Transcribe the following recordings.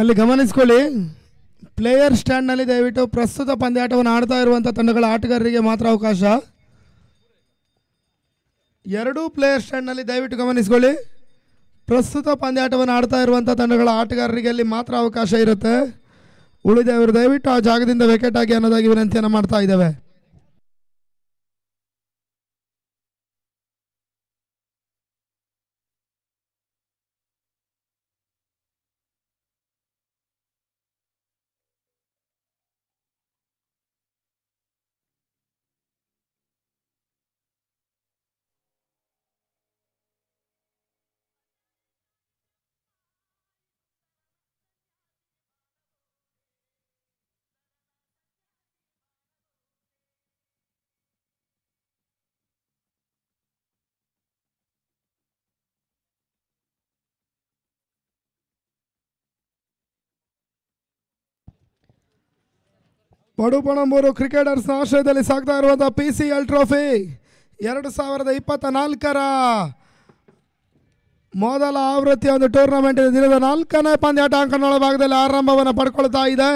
ಅಲ್ಲಿ ಗಮನಿಸ್ಕೊಳ್ಳಿ ಪ್ಲೇಯರ್ ಸ್ಟ್ಯಾಂಡ್ನಲ್ಲಿ ದಯವಿಟ್ಟು ಪ್ರಸ್ತುತ ಪಂದ್ಯಾಟವನ್ನು ಆಡ್ತಾ ಇರುವಂಥ ತಂಡಗಳ ಆಟಗಾರರಿಗೆ ಮಾತ್ರ ಅವಕಾಶ ಎರಡೂ ಪ್ಲೇಯರ್ ಸ್ಟ್ಯಾಂಡ್ನಲ್ಲಿ ದಯವಿಟ್ಟು ಗಮನಿಸ್ಕೊಳ್ಳಿ ಪ್ರಸ್ತುತ ಪಂದ್ಯಾಟವನ್ನು ಆಡ್ತಾ ಇರುವಂಥ ತಂಡಗಳ ಆಟಗಾರರಿಗೆ ಅಲ್ಲಿ ಮಾತ್ರ ಅವಕಾಶ ಇರುತ್ತೆ ಉಳಿದವರು ದಯವಿಟ್ಟು ಆ ಜಾಗದಿಂದ ವಿಕೆಟ್ ಆಗಿ ಅನ್ನೋದಾಗಿ ವಿನಂತಿಯನ್ನು ಮಾಡ್ತಾ ಇದ್ದೇವೆ ಪಡುಪಣಂಬೂರು ಕ್ರಿಕೆಟರ್ಸ್ ಆಶ್ರಯದಲ್ಲಿ ಸಾಗ್ತಾ ಇರುವಂತಹ ಪಿ ಸಿ ಎಲ್ ಟ್ರೋಫಿ ಎರಡು ಸಾವಿರದ ಇಪ್ಪತ್ತ ನಾಲ್ಕರ ಮೊದಲ ಆವೃತ್ತಿಯ ಒಂದು ಟೂರ್ನಮೆಂಟ್ ದಿನದ ನಾಲ್ಕನೇ ಪಂದ್ಯಾಟ ಅಂಕನೊಳ ಭಾಗದಲ್ಲಿ ಆರಂಭವನ್ನು ಪಡ್ಕೊಳ್ತಾ ಇದೆ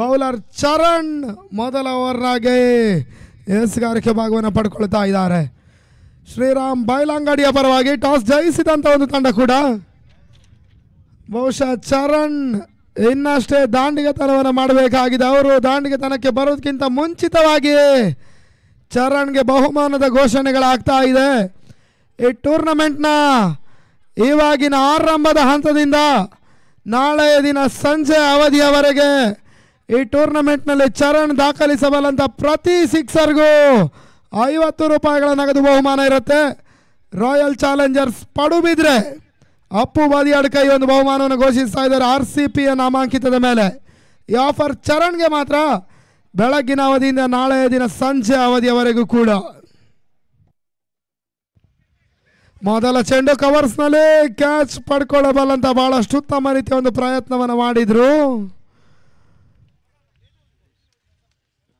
ಬೌಲರ್ ಚರಣ್ ಮೊದಲ ಓವರ್ನಾಗೆ ಎಸ್ಗಾರಿಕೆ ಭಾಗವನ್ನು ಪಡ್ಕೊಳ್ತಾ ಇದ್ದಾರೆ ಶ್ರೀರಾಮ್ ಬೈಲಾಂಗಡಿಯ ಪರವಾಗಿ ಟಾಸ್ ಜಯಿಸಿದಂಥ ಒಂದು ತಂಡ ಕೂಡ ಬಹುಶಃ ಚರಣ್ ಇನ್ನಷ್ಟೇ ದಾಂಡಿಗೆತನವನ್ನು ಮಾಡಬೇಕಾಗಿದೆ ಅವರು ದಾಂಡಿಗೆತನಕ್ಕೆ ಬರೋದಕ್ಕಿಂತ ಮುಂಚಿತವಾಗಿಯೇ ಚರಣ್ಗೆ ಬಹುಮಾನದ ಘೋಷಣೆಗಳಾಗ್ತಾ ಇದೆ ಈ ಟೂರ್ನಮೆಂಟ್ನ ಇವಾಗಿನ ಆರಂಭದ ಹಂತದಿಂದ ನಾಳೆಯ ದಿನ ಸಂಜೆ ಅವಧಿಯವರೆಗೆ ಈ ಟೂರ್ನಮೆಂಟ್ನಲ್ಲಿ ಚರಣ್ ದಾಖಲಿಸಬಲ್ಲಂಥ ಪ್ರತಿ ಸಿಕ್ಸರ್ಗೂ ಐವತ್ತು ರೂಪಾಯಿಗಳ ನಗದು ಬಹುಮಾನ ಇರುತ್ತೆ ರಾಯಲ್ ಚಾಲೆಂಜರ್ಸ್ ಪಡುಬಿದ್ರೆ ಅಪ್ಪು ಅಡ್ಕ ಈ ಒಂದು ಬಹುಮಾನವನ್ನು ಘೋಷಿಸ್ತಾ ಇದ್ದಾರೆ ಆರ್ ಸಿ ಪಿಯ ನಾಮಾಂಕಿತದ ಮೇಲೆ ಈ ಆಫರ್ ಚರಣ್ಗೆ ಮಾತ್ರ ಬೆಳಗ್ಗಿನ ಅವಧಿಯಿಂದ ನಾಳೆಯ ದಿನ ಸಂಜೆ ಅವಧಿಯವರೆಗೂ ಕೂಡ ಮೊದಲ ಚೆಂಡು ನಲ್ಲಿ ಕ್ಯಾಚ್ ಪಡ್ಕೊಳ್ಳಬಲ್ಲಂತ ಬಹಳಷ್ಟು ಉತ್ತಮ ರೀತಿಯ ಒಂದು ಪ್ರಯತ್ನವನ್ನು ಮಾಡಿದ್ರು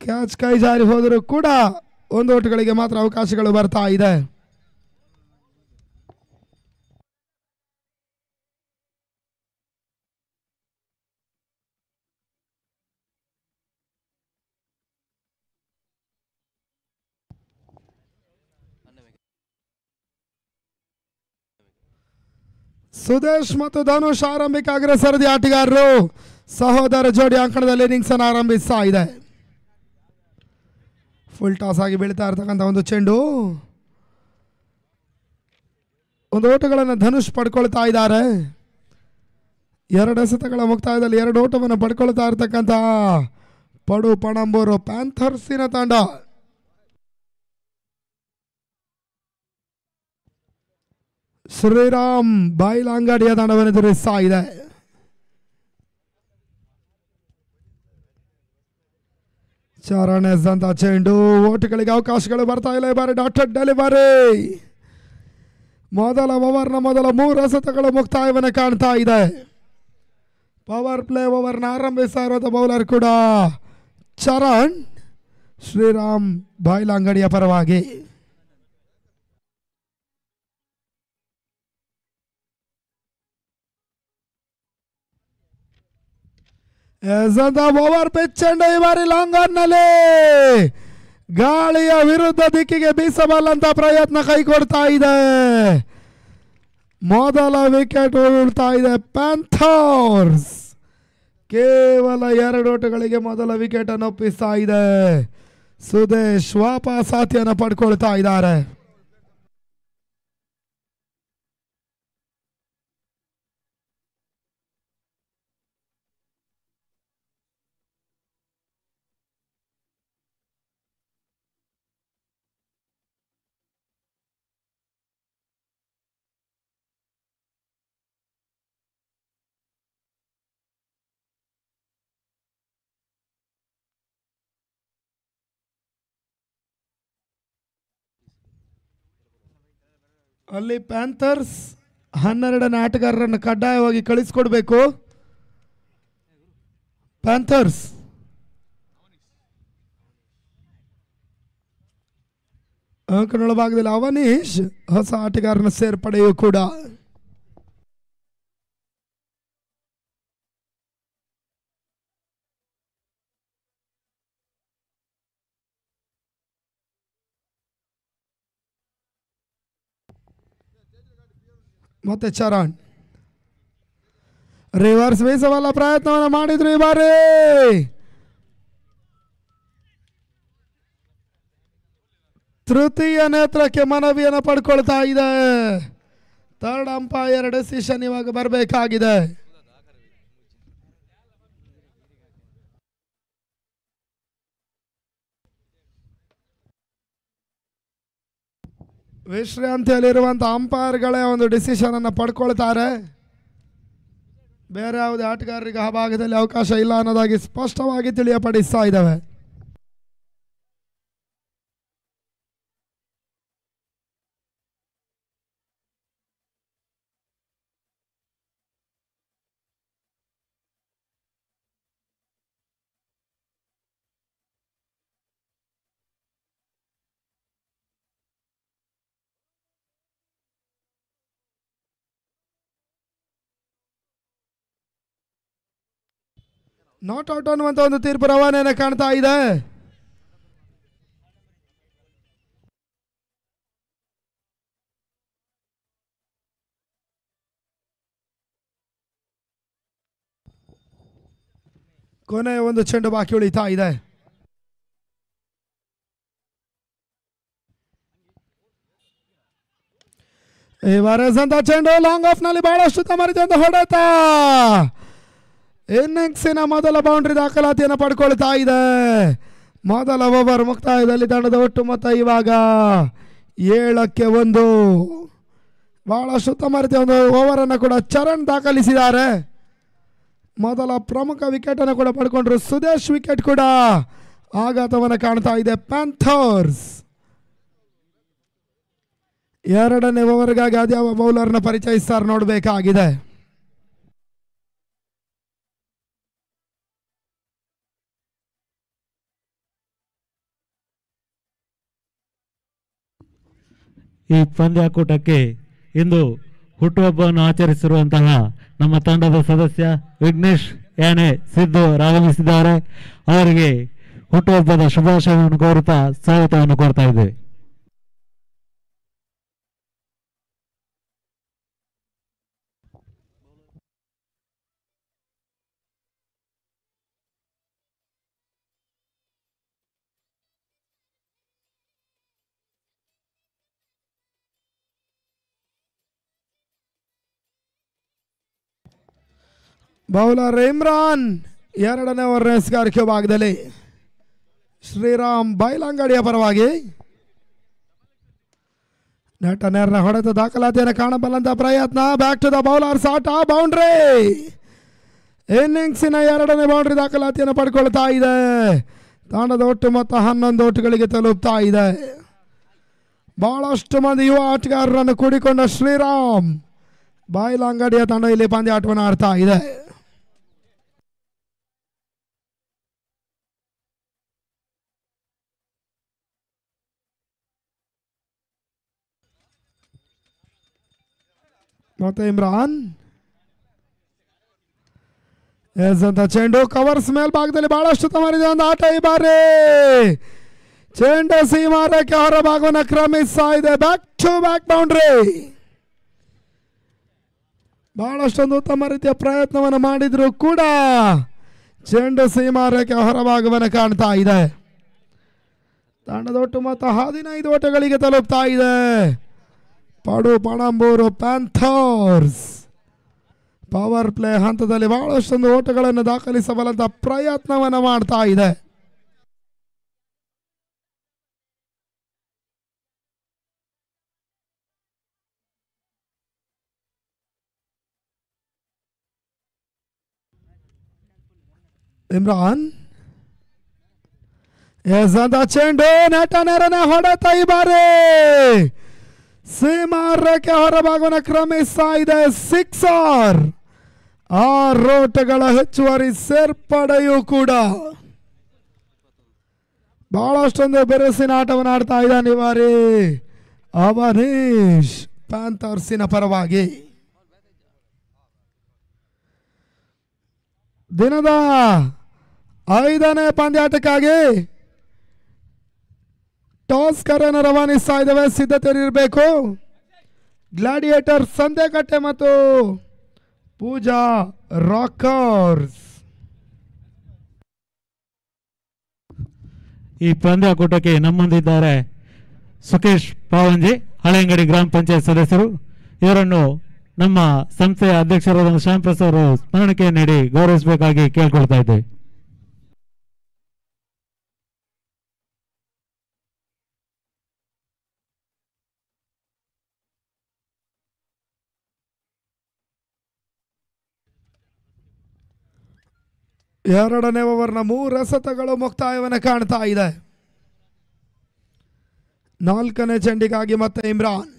ಕ್ಯಾಚ್ ಕೈ ಜಾರಿ ಹೋದರೂ ಕೂಡ ಒಂದು ಓಟುಗಳಿಗೆ ಮಾತ್ರ ಅವಕಾಶಗಳು ಬರ್ತಾ ಇದೆ ಸುದೇಶ್ ಮತ್ತು ಧನುಷ್ ಆರಂಭಿಕ ಅಗ್ರಸರದಿ ಆಟಗಾರರು ಸಹೋದರ ಜೋಡಿ ಅಂಕಣದಲ್ಲಿ ಇನ್ನಿಂಗ್ಸ್ ಅನ್ನು ಆರಂಭಿಸ್ತಾ ಇದೆ ಫುಲ್ ಟಾಸ್ ಆಗಿ ಬೀಳ್ತಾ ಇರ್ತಕ್ಕಂಥ ಒಂದು ಚೆಂಡು ಒಂದು ಓಟಗಳನ್ನು ಧನುಷ್ ಪಡ್ಕೊಳ್ತಾ ಇದ್ದಾರೆ ಎರಡು ಎಸೆತಗಳ ಮುಕ್ತಾಯದಲ್ಲಿ ಎರಡು ಓಟವನ್ನು ಪಡ್ಕೊಳ್ತಾ ಇರ್ತಕ್ಕಂಥ ಪಡು ಪಣಂಬೂರು ಪ್ಯಾಂಥರ್ಸಿನ ತಂಡ ಶ್ರೀರಾಮ್ ಬಾಯಿಲಾಂಗಡಿಯ ತಂಡವನ್ನು ತಿಳಿಸ್ತಾ ಇದೆ ಚರಣ ಎಸ್ದಂತ ಚೆಂಡು ಓಟುಗಳಿಗೆ ಅವಕಾಶಗಳು ಬರ್ತಾ ಇಲ್ಲ ಬಾರಿ ಡಾಕ್ಟರ್ ಡೆಲಿವರಿ ಮೊದಲ ಓವರ್ನ ಮೊದಲ ಮೂರು ಎಸೆತಗಳು ಮುಕ್ತಾಯವನ್ನ ಕಾಣ್ತಾ ಇದೆ ಪವರ್ ಪ್ಲೇ ಓವರ್ನ ಆರಂಭಿಸ್ತಾ ಬೌಲರ್ ಕೂಡ ಚರಣ್ ಶ್ರೀರಾಮ್ ಬಾಯ್ಲ ಅಂಗಡಿಯ ಪರವಾಗಿ ಎಸ್ ಓವರ್ ಪಿಚ್ ಅಂಡ್ ಈ ಬಾರಿ ಲಾಂಗ್ ಗಾಳಿಯ ವಿರುದ್ಧ ದಿಕ್ಕಿಗೆ ಬೀಸಬಲ್ಲಂತ ಪ್ರಯತ್ನ ಕೈಕೊಡ್ತಾ ಇದೆ ಮೊದಲ ವಿಕೆಟ್ ಉರುಳ್ತಾ ಇದೆ ಪ್ಯಾಂಥರ್ಸ್ ಕೇವಲ ಎರಡು ಓಟುಗಳಿಗೆ ಮೊದಲ ವಿಕೆಟ್ ಅನ್ನು ಒಪ್ಪಿಸ್ತಾ ಇದೆ ಸುದೇಶ್ ವಾಪಸ್ ಸಾಥಿಯನ್ನು ಪಡ್ಕೊಳ್ತಾ ಇದ್ದಾರೆ ಅಲ್ಲಿ ಪ್ಯಾಂಥರ್ಸ್ ಹನ್ನೆರಡನೇ ಆಟಗಾರರನ್ನು ಕಡ್ಡಾಯವಾಗಿ ಕಳಿಸ್ಕೊಡ್ಬೇಕು ಪ್ಯಾಂಥರ್ಸ್ ಭಾಗದಲ್ಲಿ ಅವನೀಶ್ ಹೊಸ ಆಟಗಾರನ ಸೇರ್ಪಡೆಯು ಕೂಡ ಮತ್ತೆ ಚರಣ್ ರಿವರ್ಸ್ ಬೇಸವಲ್ಲ ಪ್ರಯತ್ನವನ್ನು ಮಾಡಿದ್ರು ಈ ಬಾರಿ ತೃತೀಯ ನೇತ್ರಕ್ಕೆ ಮನವಿಯನ್ನು ಪಡ್ಕೊಳ್ತಾ ಇದೆ ಥರ್ಡ್ ಅಂಪೈರ್ ಡೆಸಿಷನ್ ಇವಾಗ ಬರಬೇಕಾಗಿದೆ ವಿಶ್ರಾಂತಿಯಲ್ಲಿರುವಂಥ ಅಂಪೈರ್ಗಳೇ ಒಂದು ಡಿಸಿಷನನ್ನು ಪಡ್ಕೊಳ್ತಾರೆ ಬೇರೆ ಯಾವುದೇ ಆಟಗಾರರಿಗೆ ಆ ಭಾಗದಲ್ಲಿ ಅವಕಾಶ ಇಲ್ಲ ಅನ್ನೋದಾಗಿ ಸ್ಪಷ್ಟವಾಗಿ ತಿಳಿಯಪಡಿಸ್ತಾ ಇದ್ದಾವೆ ನಾಟ್ ಔಟ್ ಅನ್ನುವಂಥ ಒಂದು ತೀರ್ಪು ರವಾನೆಯನ್ನು ಕಾಣ್ತಾ ಇದೆ ಕೊನೆಯ ಒಂದು ಚೆಂಡು ಬಾಕಿ ಉಳಿತಾ ಇದೆ ಈ ಅಂತ ಚೆಂಡು ಲಾಂಗ್ ಆಫ್ ನಲ್ಲಿ ಬಹಳಷ್ಟು ಅಂತ ಹೊಡೆತಾ ಇನ್ನಿಂಗ್ಸಿನ ಮೊದಲ ಬೌಂಡ್ರಿ ದಾಖಲಾತಿಯನ್ನು ಪಡ್ಕೊಳ್ತಾ ಇದೆ ಮೊದಲ ಓವರ್ ಮುಕ್ತಾಯದಲ್ಲಿ ದಂಡದ ಒಟ್ಟು ಮೊತ್ತ ಇವಾಗ ಏಳಕ್ಕೆ ಒಂದು ಬಹಳ ಸುತ್ತಮರಿತ ಒಂದು ಓವರನ್ನು ಕೂಡ ಚರಣ್ ದಾಖಲಿಸಿದ್ದಾರೆ ಮೊದಲ ಪ್ರಮುಖ ವಿಕೆಟನ್ನು ಕೂಡ ಪಡ್ಕೊಂಡ್ರು ಸುದೇಶ್ ವಿಕೆಟ್ ಕೂಡ ಆಘಾತವನ್ನು ಕಾಣ್ತಾ ಇದೆ ಪ್ಯಾಂಥರ್ಸ್ ಎರಡನೇ ಓವರ್ಗಾಗಿ ಅದ್ಯಾವ ಬೌಲರ್ನ ಪರಿಚಯಿಸ್ತಾರೆ ನೋಡಬೇಕಾಗಿದೆ ಈ ಪಂದ್ಯಾಕೂಟಕ್ಕೆ ಇಂದು ಹುಟ್ಟುಹಬ್ಬವನ್ನು ಆಚರಿಸಿರುವಂತಹ ನಮ್ಮ ತಂಡದ ಸದಸ್ಯ ವಿಘ್ನೇಶ್ ಯಾನೆ ಸಿದ್ದು ಆಗಮಿಸಿದ್ದಾರೆ ಅವರಿಗೆ ಹುಟ್ಟುಹಬ್ಬದ ಶುಭಾಶಯವನ್ನು ಕೋರುತ್ತಾ ಸ್ವಾಗತವನ್ನು ಕೋರ್ತಾ ಇದ್ದೇವೆ ಬೌಲರ್ ಇಮ್ರಾನ್ ಎರಡನೇ ಓವರ್ ರೇಸ್ಗಾರಿಕೆ ಭಾಗದಲ್ಲಿ ಶ್ರೀರಾಮ್ ಬೈಲಂಗಡಿಯ ಪರವಾಗಿ ನೆಟ್ಟನೇರ್ನ ಹೊಡೆದ ದಾಖಲಾತಿಯನ್ನು ಕಾಣಬಲ್ಲಂತ ಪ್ರಯತ್ನ ಬ್ಯಾಕ್ ಟು ದ ಬೌಲರ್ ಸಾಟ ಬೌಂಡ್ರಿ ಇನ್ನಿಂಗ್ಸಿನ ಎರಡನೇ ಬೌಂಡ್ರಿ ದಾಖಲಾತಿಯನ್ನು ಪಡ್ಕೊಳ್ತಾ ಇದೆ ತಂಡದ ಒಟ್ಟು ಮೊತ್ತ ಹನ್ನೊಂದು ಒಟ್ಟುಗಳಿಗೆ ತಲುಪ್ತಾ ಇದೆ ಬಹಳಷ್ಟು ಮಂದಿ ಯುವ ಆಟಗಾರರನ್ನು ಕೂಡಿಕೊಂಡ ಶ್ರೀರಾಮ್ ಬಾಯಿಲಂಗಡಿಯ ತಂಡ ಇಲ್ಲಿ ಪಂದ್ಯ ಆಟವನ್ನು ಆಡ್ತಾ ಇದೆ ಮತ್ತೆ ಇಮ್ರಾನ್ ಎಸ್ ಅಂತ ಚೆಂಡು ಕವರ್ಸ್ ಮೇಲ್ಭಾಗದಲ್ಲಿ ಬಹಳಷ್ಟು ತಮರಿದೆ ಒಂದು ಆಟ ಈ ಬಾರಿ ಚೆಂಡು ಸೀಮಾರಕ್ಕೆ ಹೊರಭಾಗವನ್ನು ಭಾಗವನ್ನು ಕ್ರಮಿಸ್ತಾ ಇದೆ ಬ್ಯಾಕ್ ಟು ಬ್ಯಾಕ್ ಬೌಂಡ್ರಿ ಬಹಳಷ್ಟೊಂದು ಉತ್ತಮ ರೀತಿಯ ಪ್ರಯತ್ನವನ್ನು ಮಾಡಿದ್ರು ಕೂಡ ಚೆಂಡು ಸೀಮಾರಕ್ಕೆ ಹೊರಭಾಗವನ್ನು ಕಾಣ್ತಾ ಇದೆ ತಂಡದೊಟ್ಟು ಮತ್ತು ಹದಿನೈದು ಓಟಗಳಿಗೆ ತಲುಪ್ತಾ ಇದೆ Padu Panambur Panthers power play ಹಂತದಲ್ಲಿ ಬಹಳಷ್ಟೊಂದು ಓಟಗಳನ್ನು ದಾಖಲಿಸಬಲ್ಲಂತ ಪ್ರಯತ್ನವನ್ನು ಮಾಡ್ತಾ ಇದೆ ಇಮ್ರಾನ್ ಎಸ್ ಅಂತ ಚೆಂಡು ನಟ ಹೊಡೆತ ಇಬ್ಬರೇ ಸೀಮಾರಕ್ಕೆ ಹೊರಭಾಗವನ್ನು ಕ್ರಮಿಸ್ತಾ ಇದೆ ಸಿಕ್ಸ್ ಆರ್ ರೋಟಗಳ ಹೆಚ್ಚುವರಿ ಸೇರ್ಪಡೆಯೂ ಕೂಡ ಬಹಳಷ್ಟೊಂದು ಬೆರೆಸಿನ ಆಟವನ್ನು ಆಡ್ತಾ ಇದ್ದಾನೆ ನಿವಾರಿ ಅವನೀಶ್ ಪ್ಯಾಂಥರ್ಸಿನ ಪರವಾಗಿ ದಿನದ ಐದನೇ ಪಂದ್ಯಾಟಕ್ಕಾಗಿ ಟಾಸ್ ಕರೆಯನ್ನು ರವಾನಿಸ್ತಾ ಇದ್ದಾವೆ ಇರಬೇಕು ಗ್ಲಾಡಿಯೇಟರ್ ಸಂತೆಕಟ್ಟೆ ಮತ್ತು ಪೂಜಾ ರಾಕರ್ಸ್ ಈ ಪಂದ್ಯಕೂಟಕ್ಕೆ ನಮ್ಮೊಂದಿದ್ದಾರೆ ಸುಖೇಶ್ ಪಾವಂಜಿ ಹಳೆಂಗಡಿ ಗ್ರಾಮ ಪಂಚಾಯತ್ ಸದಸ್ಯರು ಇವರನ್ನು ನಮ್ಮ ಸಂಸ್ಥೆಯ ಅಧ್ಯಕ್ಷರಾದ ಶ್ಯಾಮ್ ಪ್ರಸಾದ್ ಸ್ಮರಣಕ್ಕೆ ನೀಡಿ ಗೌರವಿಸಬೇಕಾಗಿ ಕೇಳ್ಕೊಳ್ತಾ ಇದ್ದೇವೆ ಎರಡನೇ ಓವರ್ನ ಮೂರು ರಸತಗಳು ಮುಕ್ತಾಯವನ್ನು ಕಾಣ್ತಾ ಇದೆ ನಾಲ್ಕನೇ ಚೆಂಡಿಗಾಗಿ ಮತ್ತೆ ಇಮ್ರಾನ್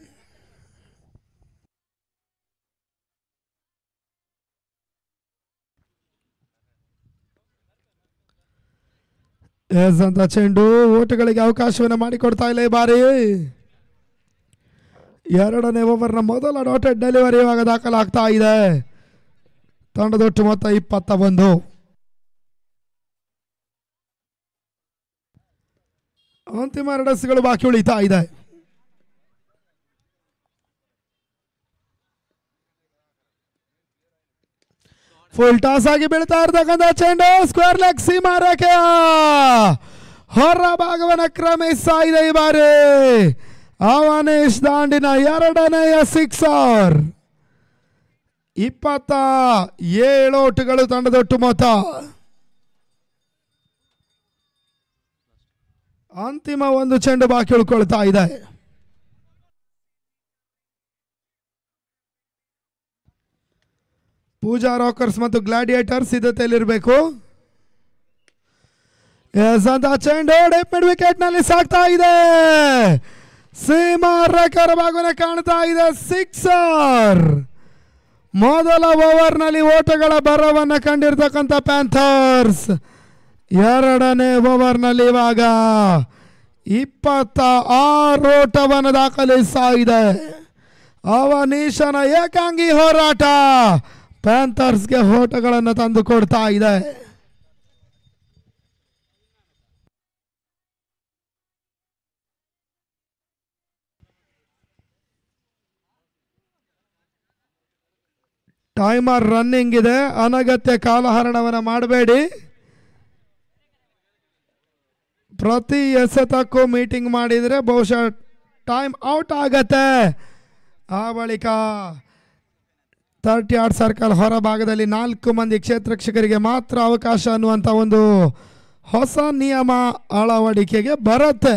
ಎಸ್ ಅಂತ ಚೆಂಡು ಓಟುಗಳಿಗೆ ಅವಕಾಶವನ್ನು ಮಾಡಿಕೊಡ್ತಾ ಇಲ್ಲ ಈ ಬಾರಿ ಎರಡನೇ ಓವರ್ನ ಮೊದಲ ಡಾಟೆಡ್ ಡೆಲಿವರಿ ಇವಾಗ ದಾಖಲಾಗ್ತಾ ಇದೆ ತಂಡದೊಟ್ಟು ಮೊತ್ತ ಇಪ್ಪತ್ತ ಒಂದು ಅಂತಿಮ ಎರಡು ಬಾಕಿ ಉಳಿತಾ ಇದೆ ಫುಲ್ ಟಾಸ್ ಆಗಿ ಬೀಳ್ತಾ ಇರ್ತಕ್ಕಂಥ ಚೆಂಡು ಸ್ಕ್ವೇರ್ ಲೆಗ್ ಸೀಮಾರಕ್ಕೆ ಹೊರ ಭಾಗವನ್ನು ಕ್ರಮಿಸ್ತಾ ಇದೆ ಈ ಬಾರಿ ಅವನೇಶ್ ದಾಂಡಿನ ಎರಡನೆಯ ಸಿಕ್ಸರ್ ಇಪ್ಪತ್ತ ಏಳು ಓಟುಗಳು ತಂಡದೊಟ್ಟು ಮೊತ್ತ ಅಂತಿಮ ಒಂದು ಚೆಂಡು ಬಾಕಿ ಉಳ್ಕೊಳ್ತಾ ಇದೆ ಪೂಜಾ ರಾಕರ್ಸ್ ಮತ್ತು ಗ್ಲಾಡಿಯೇಟರ್ ಸಿದ್ಧತೆಯಲ್ಲಿರಬೇಕು ಚೆಂಡು ಡೆಪ್ ವಿಕೆಟ್ ನಲ್ಲಿ ಸಾಕ್ತಾ ಇದೆ ಸೀಮಾ ರೆಕರ್ ಭಾಗವನ್ನ ಕಾಣ್ತಾ ಇದೆ ಸಿಕ್ಸರ್ ಮೊದಲ ನಲ್ಲಿ ಓಟಗಳ ಬರವನ್ನು ಕಂಡಿರ್ತಕ್ಕಂಥ ಪ್ಯಾಂಥರ್ಸ್ ಎರಡನೇ ಓವರ್ನಲ್ಲಿ ಇವಾಗ ಇಪ್ಪತ್ತ ಓಟವನ್ನು ದಾಖಲಿಸ್ತಾ ಇದೆ ಅವನೀಶನ ಏಕಾಂಗಿ ಹೋರಾಟ ಪ್ಯಾಂಥರ್ಸ್ಗೆ ಓಟಗಳನ್ನು ತಂದು ಕೊಡ್ತಾ ಇದೆ ಟೈಮರ್ ರನ್ನಿಂಗ್ ಇದೆ ಅನಗತ್ಯ ಕಾಲಹರಣವನ್ನು ಮಾಡಬೇಡಿ ಪ್ರತಿ ಎಸೆತಕ್ಕೂ ಮೀಟಿಂಗ್ ಮಾಡಿದರೆ ಬಹುಶಃ ಟೈಮ್ ಔಟ್ ಆಗತ್ತೆ ಆ ಬಳಿಕ ತರ್ಟಿ ಆರ್ಡ್ ಸರ್ಕಲ್ ಹೊರಭಾಗದಲ್ಲಿ ನಾಲ್ಕು ಮಂದಿ ಕ್ಷೇತ್ರಕ್ಷಕರಿಗೆ ಮಾತ್ರ ಅವಕಾಶ ಅನ್ನುವಂಥ ಒಂದು ಹೊಸ ನಿಯಮ ಅಳವಡಿಕೆಗೆ ಬರುತ್ತೆ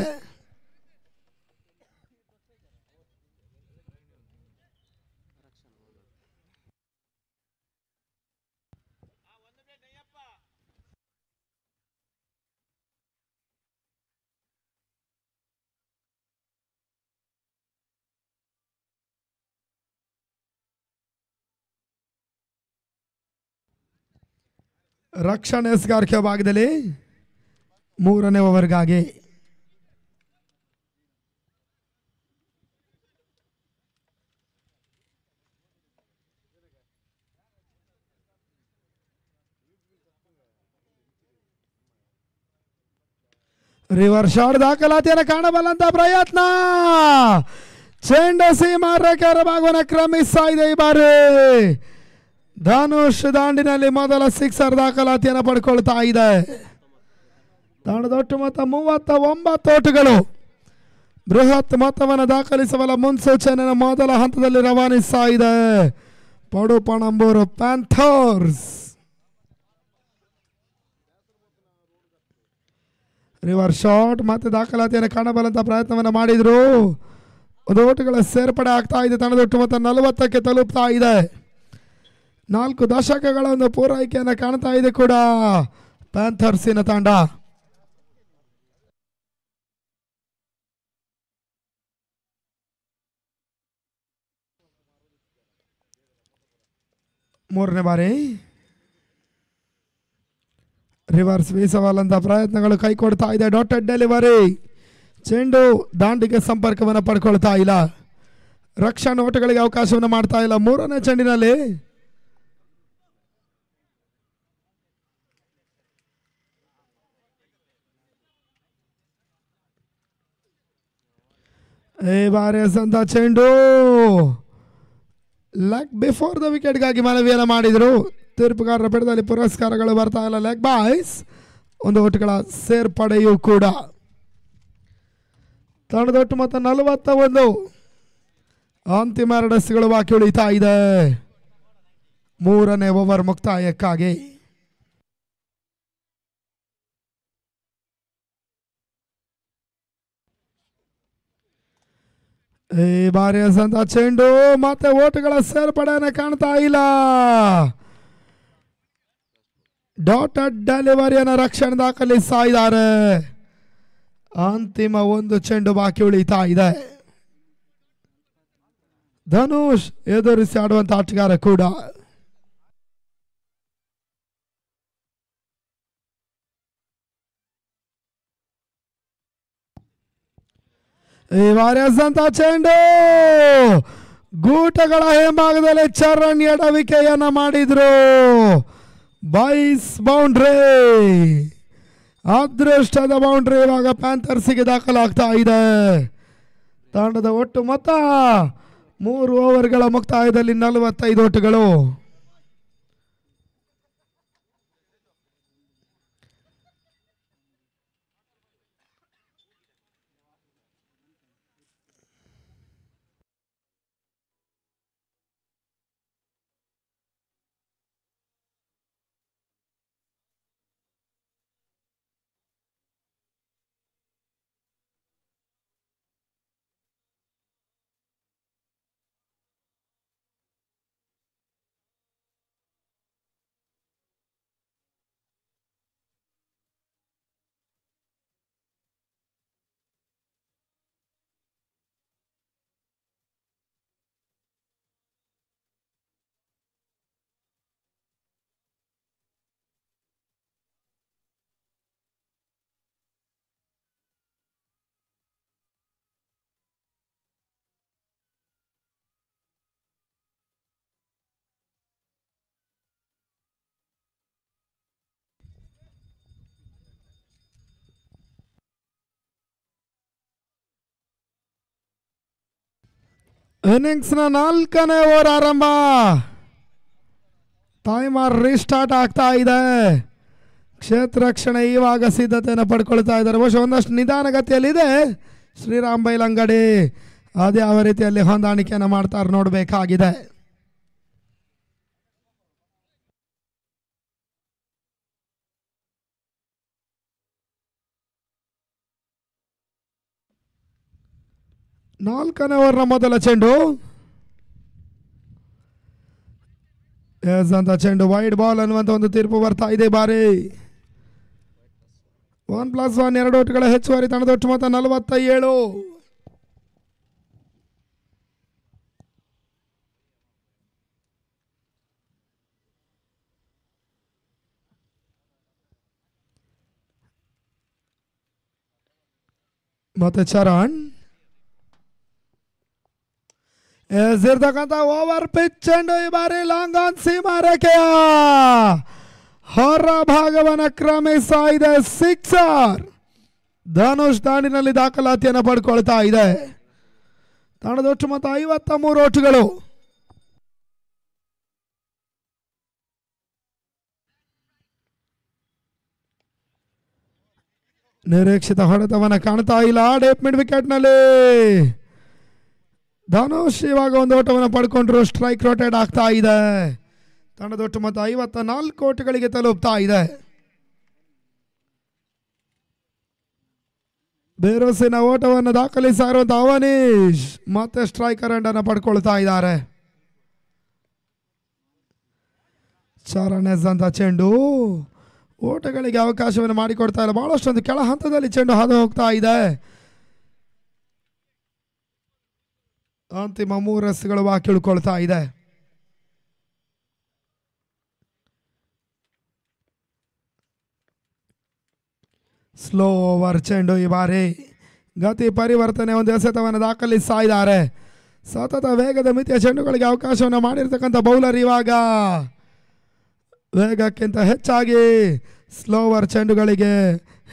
ರಕ್ಷಣೆ ಎಸ್ಗಾರಿಕೆ ಭಾಗದಲ್ಲಿ ಮೂರನೇ ಓವರ್ಗಾಗಿ ರಿವರ್ ಶಾಟ್ ದಾಖಲಾತಿಯನ್ನು ಕಾಣಬಲ್ಲಂತ ಪ್ರಯತ್ನ ಚೆಂಡ ಸೀಮಾರಕರ ಭಾಗವನ್ನು ಕ್ರಮಿಸ್ತಾ ಇದೆ ಈ ಬಾರಿ ಧನುಷ್ ದಾಂಡಿನಲ್ಲಿ ಮೊದಲ ಸಿಕ್ಸರ್ ದಾಖಲಾತಿಯನ್ನು ಪಡ್ಕೊಳ್ತಾ ಇದೆ ದಾಂಡದೊಟ್ಟು ಮೊತ್ತ ಮೂವತ್ತ ಒಂಬತ್ತು ಓಟುಗಳು ಬೃಹತ್ ಮೊತ್ತವನ್ನು ದಾಖಲಿಸುವ ಮುನ್ಸೂಚನೆಯನ್ನು ಮೊದಲ ಹಂತದಲ್ಲಿ ರವಾನಿಸ್ತಾ ಇದೆ Padu Panambur Panthers reverse shot ಮತ್ತೆ ದಾಖಲಾತಿಯನ್ನು ಕಾಣಬಲ್ಲಂತ ಪ್ರಯತ್ನವನ್ನು ಮಾಡಿದ್ರು ಒಂದು ಓಟುಗಳ ಸೇರ್ಪಡೆ ಆಗ್ತಾ ಇದೆ ತಣದೊಟ್ಟು ಮೊತ್ತ ನಲವತ್ತಕ್ಕೆ ತಲುಪ್ತಾ ಇದೆ ನಾಲ್ಕು ದಶಕಗಳ ಒಂದು ಪೂರೈಕೆಯನ್ನು ಕಾಣ್ತಾ ಇದೆ ಕೂಡ ಪ್ಯಾಂಥರ್ಸಿನ ತಂಡ ಮೂರನೇ ಬಾರಿ ರಿವರ್ಸ್ ವೀಸವಲ್ಲಂತ ಪ್ರಯತ್ನಗಳು ಕೈ ಕೊಡ್ತಾ ಇದೆ ಡಾಟೆಡ್ ಡೆಲಿವರಿ ಚೆಂಡು ದಾಂಡಿಗೆ ಸಂಪರ್ಕವನ್ನು ಪಡ್ಕೊಳ್ತಾ ಇಲ್ಲ ರಕ್ಷಾ ಓಟಗಳಿಗೆ ಅವಕಾಶವನ್ನು ಮಾಡ್ತಾ ಇಲ್ಲ ಮೂರನೇ ಚೆಂಡಿನಲ್ಲಿ ಎಸಂತ ಚೆಂಡು ಲೆಗ್ ಬಿಫೋರ್ ದ ವಿಕೆಟ್ಗಾಗಿ ಮನವಿಯನ್ನು ಮಾಡಿದರು ತೀರ್ಪುಗಾರರ ಪಡೆದಲ್ಲಿ ಪುರಸ್ಕಾರಗಳು ಬರ್ತಾ ಇಲ್ಲ ಲೆಗ್ ಬಾಯ್ಸ್ ಒಂದು ಓಟುಗಳ ಸೇರ್ಪಡೆಯೂ ಕೂಡ ತಂಡದೊಟ್ಟು ಮತ್ತು ನಲವತ್ತ ಒಂದು ಅಂತಿಮ ರಡಸ್ಗಳು ಬಾಕಿ ಉಳಿತಾ ಇದೆ ಮೂರನೇ ಓವರ್ ಮುಕ್ತಾಯಕ್ಕಾಗಿ ಈ ಬಾರಿಯ ಸಂತ ಚೆಂಡು ಮತ್ತೆ ಓಟುಗಳ ಸೇರ್ಪಡೆಯನ್ನು ಕಾಣ್ತಾ ಇಲ್ಲ ಡಾಟ್ ಡೆಲಿವರಿಯನ್ನು ರಕ್ಷಣೆ ದಾಖಲಿಸ್ತಾ ಇದ್ದಾರೆ ಅಂತಿಮ ಒಂದು ಚೆಂಡು ಬಾಕಿ ಉಳಿತಾ ಇದೆ ಧನುಷ್ ಎದುರಿಸಿ ಆಡುವಂಥ ಆಟಗಾರ ಕೂಡ ಅಂತ ಚೆಂಡು ಗೂಟಗಳ ಹೆಂಭಾಗದಲ್ಲಿ ಚರಣ್ ಎಡವಿಕೆಯನ್ನು ಮಾಡಿದ್ರು ಬೈಸ್ ಬೌಂಡ್ರಿ ಅದೃಷ್ಟದ ಬೌಂಡ್ರಿ ಇವಾಗ ಪ್ಯಾಂಥರ್ಸಿಗೆ ದಾಖಲಾಗ್ತಾ ಇದೆ ತಂಡದ ಒಟ್ಟು ಮೊತ್ತ ಮೂರು ಓವರ್ಗಳ ಮುಕ್ತಾಯದಲ್ಲಿ ನಲವತ್ತೈದು ಓಟುಗಳು ಇನಿಂಗ್ಸ್ನ ನಾಲ್ಕನೇ ಓವರ್ ಆರಂಭ ಟೈಮರ್ ರೀಸ್ಟಾರ್ಟ್ ಆಗ್ತಾ ಇದೆ ಕ್ಷೇತ್ರ ರಕ್ಷಣೆ ಇವಾಗ ಸಿದ್ಧತೆಯನ್ನು ಪಡ್ಕೊಳ್ತಾ ಇದ್ದಾರೆ ಬಹುಶಃ ಒಂದಷ್ಟು ನಿಧಾನಗತಿಯಲ್ಲಿದೆ ಶ್ರೀರಾಮ್ ಬೈಲಂಗಡಿ ಅದು ಯಾವ ರೀತಿಯಲ್ಲಿ ಹೊಂದಾಣಿಕೆಯನ್ನು ಮಾಡ್ತಾರೆ ನೋಡಬೇಕಾಗಿದೆ ನಾಲ್ಕನೇ ಓವರ್ನ ಮೊದಲ ಚೆಂಡು ಎಸ್ ಅಂತ ಚೆಂಡು ವೈಡ್ ಬಾಲ್ ಅನ್ನುವಂಥ ಒಂದು ತೀರ್ಪು ಬರ್ತಾ ಇದೆ ಬಾರಿ ಒನ್ ಪ್ಲಸ್ ಒನ್ ಎರಡು ಒಟ್ಟುಗಳ ಹೆಚ್ಚುವರಿ ತಣದೊಟ್ಟು ಮೊತ್ತ ನಲವತ್ತ ಏಳು ಮತ್ತೆ ಚರಣ್ ಎಸ್ದಿರ್ತಕ್ಕಂಥ ಓವರ್ ಪಿಚ್ ಅಂಡ್ ಈ ಬಾರಿ ಲಾಂಗ್ ಆನ್ ರೇಖೆಯ ಹೊರ ಭಾಗವನ್ನು ಕ್ರಮಿಸ್ತಾ ಇದೆ ಸಿಕ್ಸರ್ ಧನುಷ್ ದಾಂಡಿನಲ್ಲಿ ದಾಖಲಾತಿಯನ್ನು ಪಡ್ಕೊಳ್ತಾ ಇದೆ ತಾಣದ ಒಟ್ಟು ಮತ್ತು ಐವತ್ತ ಮೂರು ಓಟುಗಳು ನಿರೀಕ್ಷಿತ ಹೊಡೆತವನ್ನು ಕಾಣ್ತಾ ಇಲ್ಲ ಡೇಪ್ ಮಿಡ್ ವಿಕೆಟ್ ನಲ್ಲಿ ಧನುಷ್ ಇವಾಗ ಒಂದು ಓಟವನ್ನು ಪಡ್ಕೊಂಡ್ರು ಸ್ಟ್ರೈಕ್ ರೊಟೇಟ್ ಆಗ್ತಾ ಇದೆ ತಂಡದ ಒಟ್ಟು ಮೊತ್ತ ಐವತ್ತ ನಾಲ್ಕು ಕೋಟಿಗಳಿಗೆ ತಲುಪ್ತಾ ಇದೆ ಬೇರೋಸಿನ ಓಟವನ್ನು ದಾಖಲಿಸ್ತಾ ಅವನೀಶ್ ಮತ್ತೆ ಸ್ಟ್ರೈಕರ್ ಅನ್ನು ಪಡ್ಕೊಳ್ತಾ ಇದ್ದಾರೆ ಚರಣೆಸ್ ಅಂತ ಚೆಂಡು ಓಟಗಳಿಗೆ ಅವಕಾಶವನ್ನು ಮಾಡಿಕೊಡ್ತಾ ಇಲ್ಲ ಭಾಳಷ್ಟೊಂದು ಕೆಳ ಹಂತದಲ್ಲಿ ಚೆಂಡು ಹಾದು ಹೋಗ್ತಾ ಇದೆ ಅಂತಿಮ ಮೂರು ರಸ್ತೆಗಳು ವಾಕ್ಯ ಉಳ್ಕೊಳ್ತಾ ಇದೆ ಸ್ಲೋ ಓವರ್ ಚೆಂಡು ಈ ಬಾರಿ ಗತಿ ಪರಿವರ್ತನೆ ಒಂದು ಎಸೆತವನ್ನು ದಾಖಲಿಸ್ತಾ ಇದ್ದಾರೆ ಸತತ ವೇಗದ ಮಿತಿಯ ಚೆಂಡುಗಳಿಗೆ ಅವಕಾಶವನ್ನು ಮಾಡಿರ್ತಕ್ಕಂಥ ಬೌಲರ್ ಇವಾಗ ವೇಗಕ್ಕಿಂತ ಹೆಚ್ಚಾಗಿ ಸ್ಲೋವರ್ ಚೆಂಡುಗಳಿಗೆ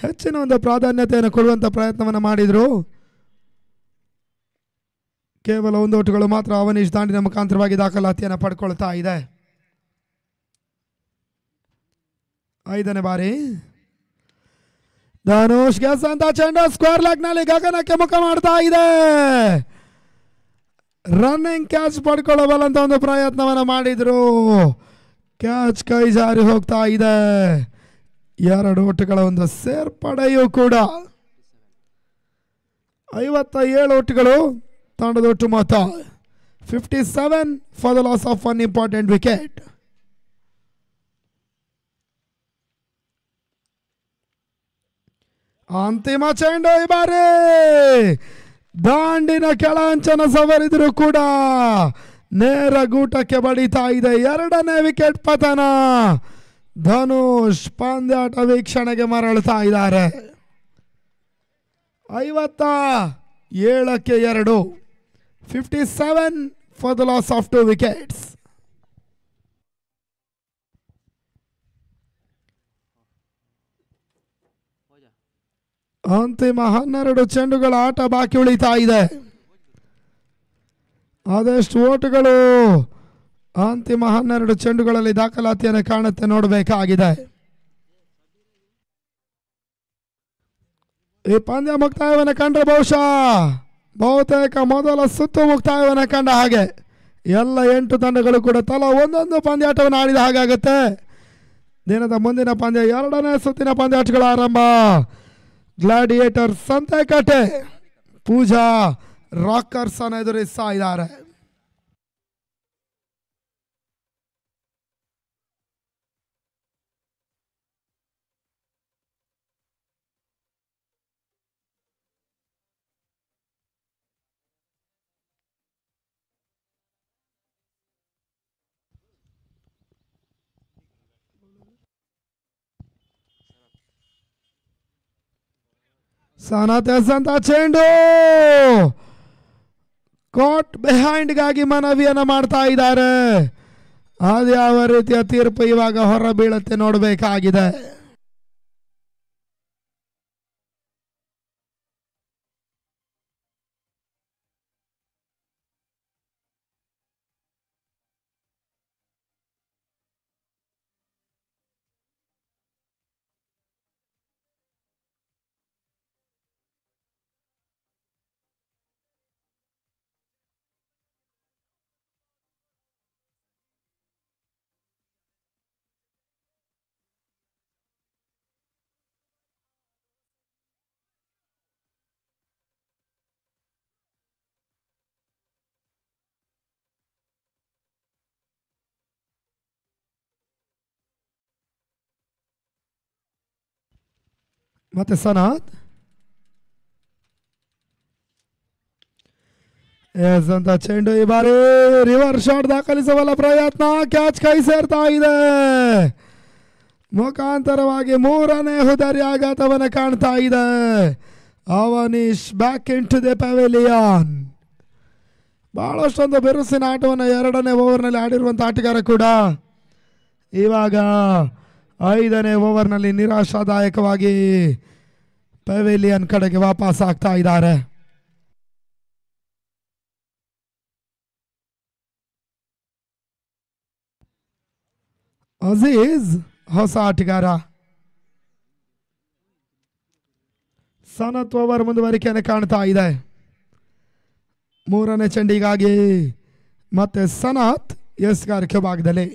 ಹೆಚ್ಚಿನ ಒಂದು ಪ್ರಾಧಾನ್ಯತೆಯನ್ನು ಕೊಡುವಂಥ ಪ್ರಯತ್ನವನ್ನು ಮಾಡಿದರು ಕೇವಲ ಒಂದು ಓಟುಗಳು ಮಾತ್ರ ಅವನೀಶ್ ದಾಂಡಿನ ಮುಖಾಂತರವಾಗಿ ದಾಖಲಾತಿಯನ್ನು ಪಡ್ಕೊಳ್ತಾ ಇದೆ ಐದನೇ ಬಾರಿ ಧನುಷ್ ಗ್ಯಾಸ್ ಅಂತ ಚೆಂಡ ಸ್ಕ್ವೇರ್ ಲೆಗ್ನಲ್ಲಿ ಗಗನಕ್ಕೆ ಮುಖ ಮಾಡ್ತಾ ಇದೆ ರನ್ನಿಂಗ್ ಕ್ಯಾಚ್ ಪಡ್ಕೊಳ್ಳಬಲ್ಲಂತ ಒಂದು ಪ್ರಯತ್ನವನ್ನು ಮಾಡಿದ್ರು ಕ್ಯಾಚ್ ಕೈ ಜಾರಿ ಹೋಗ್ತಾ ಇದೆ ಎರಡು ಒಟ್ಟುಗಳ ಒಂದು ಸೇರ್ಪಡೆಯೂ ಕೂಡ ಐವತ್ತ ಏಳು ಓಟುಗಳು ತಂಡದೊಟ್ಟು to fifty seven for the loss of one important wicket ಅಂತಿಮ ಚೆಂಡು ಈ ಬಾರಿ ದಾಂಡಿನ ಕೆಳಾಂಚನ ಸವರಿದ್ರು ಕೂಡ ನೇರ ಗೂಟಕ್ಕೆ ಬಡಿತಾ ಇದೆ ಎರಡನೇ ವಿಕೆಟ್ ಪತನ ಧನುಷ್ ಪಂದ್ಯಾಟ ವೀಕ್ಷಣೆಗೆ ಮರಳುತ್ತಾ ಇದ್ದಾರೆ ಐವತ್ತ ಏಳಕ್ಕೆ ಎರಡು 57 for the loss of two wickets. ಅಂತಿಮ ಹನ್ನೆರಡು ಚೆಂಡುಗಳ ಆಟ ಬಾಕಿ ಉಳಿತಾ ಇದೆ ಆದಷ್ಟು ಓಟುಗಳು ಅಂತಿಮ ಹನ್ನೆರಡು ಚೆಂಡುಗಳಲ್ಲಿ ದಾಖಲಾತಿಯನ್ನು ಕಾಣುತ್ತೆ ನೋಡಬೇಕಾಗಿದೆ ಈ ಪಂದ್ಯ ಮುಕ್ತಾಯವನ್ನು ಕಂಡ್ರೆ ಬಹುಶಃ ಬಹುತೇಕ ಮೊದಲ ಸುತ್ತು ಮುಕ್ತಾಯವನ್ನು ಕಂಡ ಹಾಗೆ ಎಲ್ಲ ಎಂಟು ತಂಡಗಳು ಕೂಡ ತಲಾ ಒಂದೊಂದು ಪಂದ್ಯಾಟವನ್ನು ಆಡಿದ ಹಾಗಾಗುತ್ತೆ ದಿನದ ಮುಂದಿನ ಪಂದ್ಯ ಎರಡನೇ ಸುತ್ತಿನ ಪಂದ್ಯಾಟಗಳ ಆರಂಭ ಗ್ಲಾಡಿಯೇಟರ್ ಸಂತೆಕಟ್ಟೆ ಪೂಜಾ ರಾಕರ್ಸನ್ನು ಎದುರಿಸ್ತಾ ಇದ್ದಾರೆ ಅಂತ ಚೆಂಡು ಕಾಟ್ ಬಿಹೈಂಡ್ಗಾಗಿ ಮನವಿಯನ್ನು ಮಾಡ್ತಾ ಇದ್ದಾರೆ ಅದು ಯಾವ ರೀತಿಯ ತೀರ್ಪು ಇವಾಗ ಹೊರ ನೋಡಬೇಕಾಗಿದೆ ಮತ್ತೆ ಸನಾತ್ ಎಸ್ ಅಂತ ಚೆಂಡು ಈ ಬಾರಿ ರಿವರ್ ಶಾಟ್ ದಾಖಲಿಸಬಲ್ಲ ಪ್ರಯತ್ನ ಕ್ಯಾಚ್ ಕೈ ಸೇರ್ತಾ ಇದೆ ಮುಖಾಂತರವಾಗಿ ಮೂರನೇ ಹುದರಿ ಆಘಾತವನ್ನು ಕಾಣ್ತಾ ಇದೆ Avanish back into the pavilion ಬಹಳಷ್ಟೊಂದು ಬಿರುಸಿನ ಆಟವನ್ನು ಎರಡನೇ ಓವರ್ನಲ್ಲಿ ಆಡಿರುವಂಥ ಆಟಗಾರ ಕೂಡ ಇವಾಗ ಐದನೇ ಓವರ್ನಲ್ಲಿ ನಿರಾಶಾದಾಯಕವಾಗಿ ಪೆವಿಲಿಯನ್ ಕಡೆಗೆ ವಾಪಸ್ ಆಗ್ತಾ ಇದ್ದಾರೆ ಅಜೀಜ್ ಹೊಸ ಆಟಗಾರ ಸನತ್ ಓವರ್ ಮುಂದುವರಿಕೆಯನ್ನು ಕಾಣ್ತಾ ಇದೆ ಮೂರನೇ ಚಂಡಿಗಾಗಿ ಮತ್ತೆ ಸನತ್ ಎಸ್ ಭಾಗದಲ್ಲಿ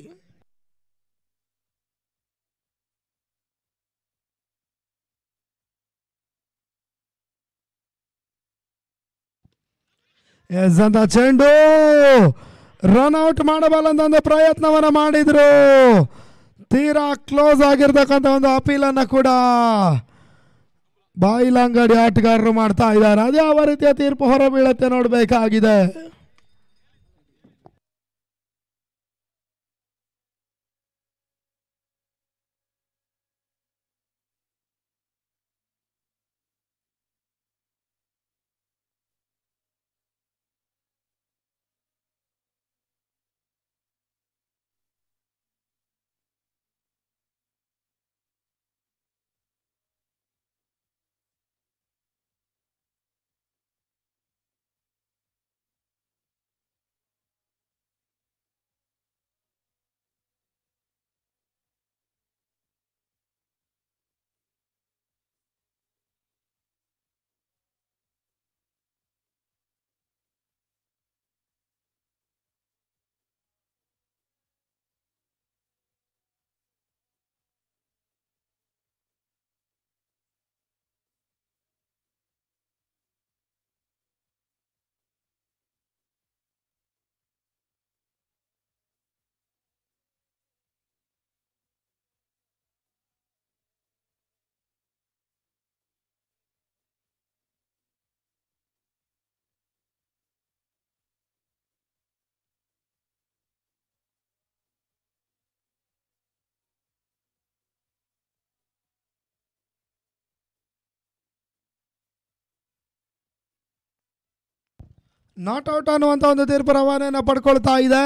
ಎಸ್ ಅಂತ ಚೆಂಡು ರನ್ ಔಟ್ ಮಾಡಬಲ್ಲ ಒಂದು ಪ್ರಯತ್ನವನ್ನು ಮಾಡಿದರು ತೀರಾ ಕ್ಲೋಸ್ ಆಗಿರ್ತಕ್ಕಂಥ ಒಂದು ಅಪೀಲನ್ನು ಕೂಡ ಬಾಯಿಲಂಗಡಿ ಆಟಗಾರರು ಮಾಡ್ತಾ ಇದ್ದಾರೆ ಅದು ಯಾವ ರೀತಿಯ ತೀರ್ಪು ಹೊರಬೀಳುತ್ತೆ ನೋಡಬೇಕಾಗಿದೆ ನಾಟ್ ಔಟ್ ಅನ್ನುವಂಥ ಒಂದು ತೀರ್ಪು ರವಾನೆಯನ್ನು ಪಡ್ಕೊಳ್ತಾ ಇದೆ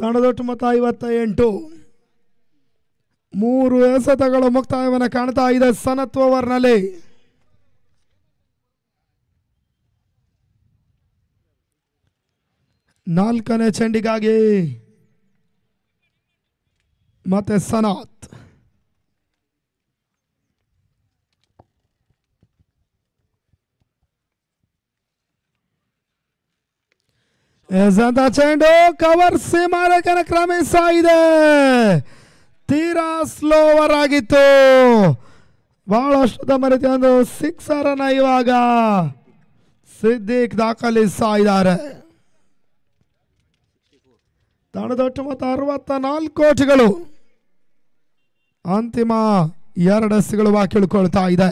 ತಣದೊಟ್ಟು ಮತ್ತ ಐವತ್ತ ಎಂಟು ಮೂರು ಎಸತಗಳು ಮುಕ್ತಾಯವನ್ನು ಕಾಣ್ತಾ ಇದೆ ಸನತ್ ಓವರ್ನಲ್ಲಿ ನಾಲ್ಕನೇ ಚಂಡಿಗಾಗಿ ಮತ್ತೆ ಸನಾತ್ ಎಸಂತ ಚೆಂಡು ಕವರ್ ಸಿಮಾರ ಕ್ರಮಿಸಿದೆ ಇದೆ ತೀರಾ ಸ್ಲೋವರ್ ಆಗಿತ್ತು ಬಹಳಷ್ಟು ತಮ್ಮ ರೀತಿ ಒಂದು ಸಿಕ್ಸರ್ ಅನ್ನ ಇವಾಗ ಸಿದ್ದಿಕ್ ದಾಖಲಿಸ್ತಾ ಇದ್ದಾರೆ ಮತ್ತು ಅರವತ್ತ ನಾಲ್ಕು ಅಂತಿಮ ಎರಡು ಎಸ್ಗಳು ಬಾಕಿ ಇದೆ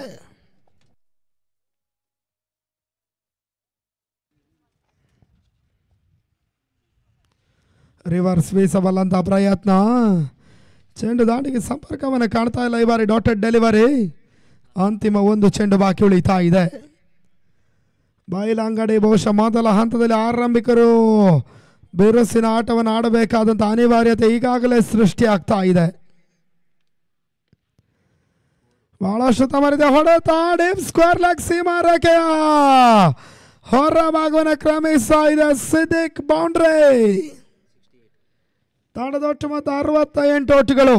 ರಿವರ್ಸ್ ಅಂತ ಪ್ರಯತ್ನ ಚೆಂಡು ದಾಟಿಗೆ ಸಂಪರ್ಕವನ್ನು ಕಾಣ್ತಾ ಇಲ್ಲ ಈ ಬಾರಿ ಡಾಟೆಡ್ ಡೆಲಿವರಿ ಅಂತಿಮ ಒಂದು ಚೆಂಡು ಬಾಕಿ ಉಳಿತಾ ಇದೆ ಬಾಯಿಲಂಗಡಿ ಬಹುಶಃ ಮೊದಲ ಹಂತದಲ್ಲಿ ಆರಂಭಿಕರು ಬಿರುಸಿನ ಆಟವನ್ನು ಆಡಬೇಕಾದಂಥ ಅನಿವಾರ್ಯತೆ ಈಗಾಗಲೇ ಸೃಷ್ಟಿಯಾಗ್ತಾ ಇದೆ ಬಹಳಷ್ಟು ತಮರಿದೆ ಹೊಡೆತ ಸ್ಕ್ವೇರ್ ಲೆಗ್ ಸೀಮಾ ರೇಖೆಯ ಹೊರ ಭಾಗವನ್ನು ಕ್ರಮಿಸ್ತಾ ಇದೆ ಸಿದ್ದಿಕ್ ಬೌಂಡ್ರಿ ತಾಣದೊಟ್ಟು ಮತ್ತು ಅರವತ್ತ ಎಂಟು ಒಟ್ಟುಗಳು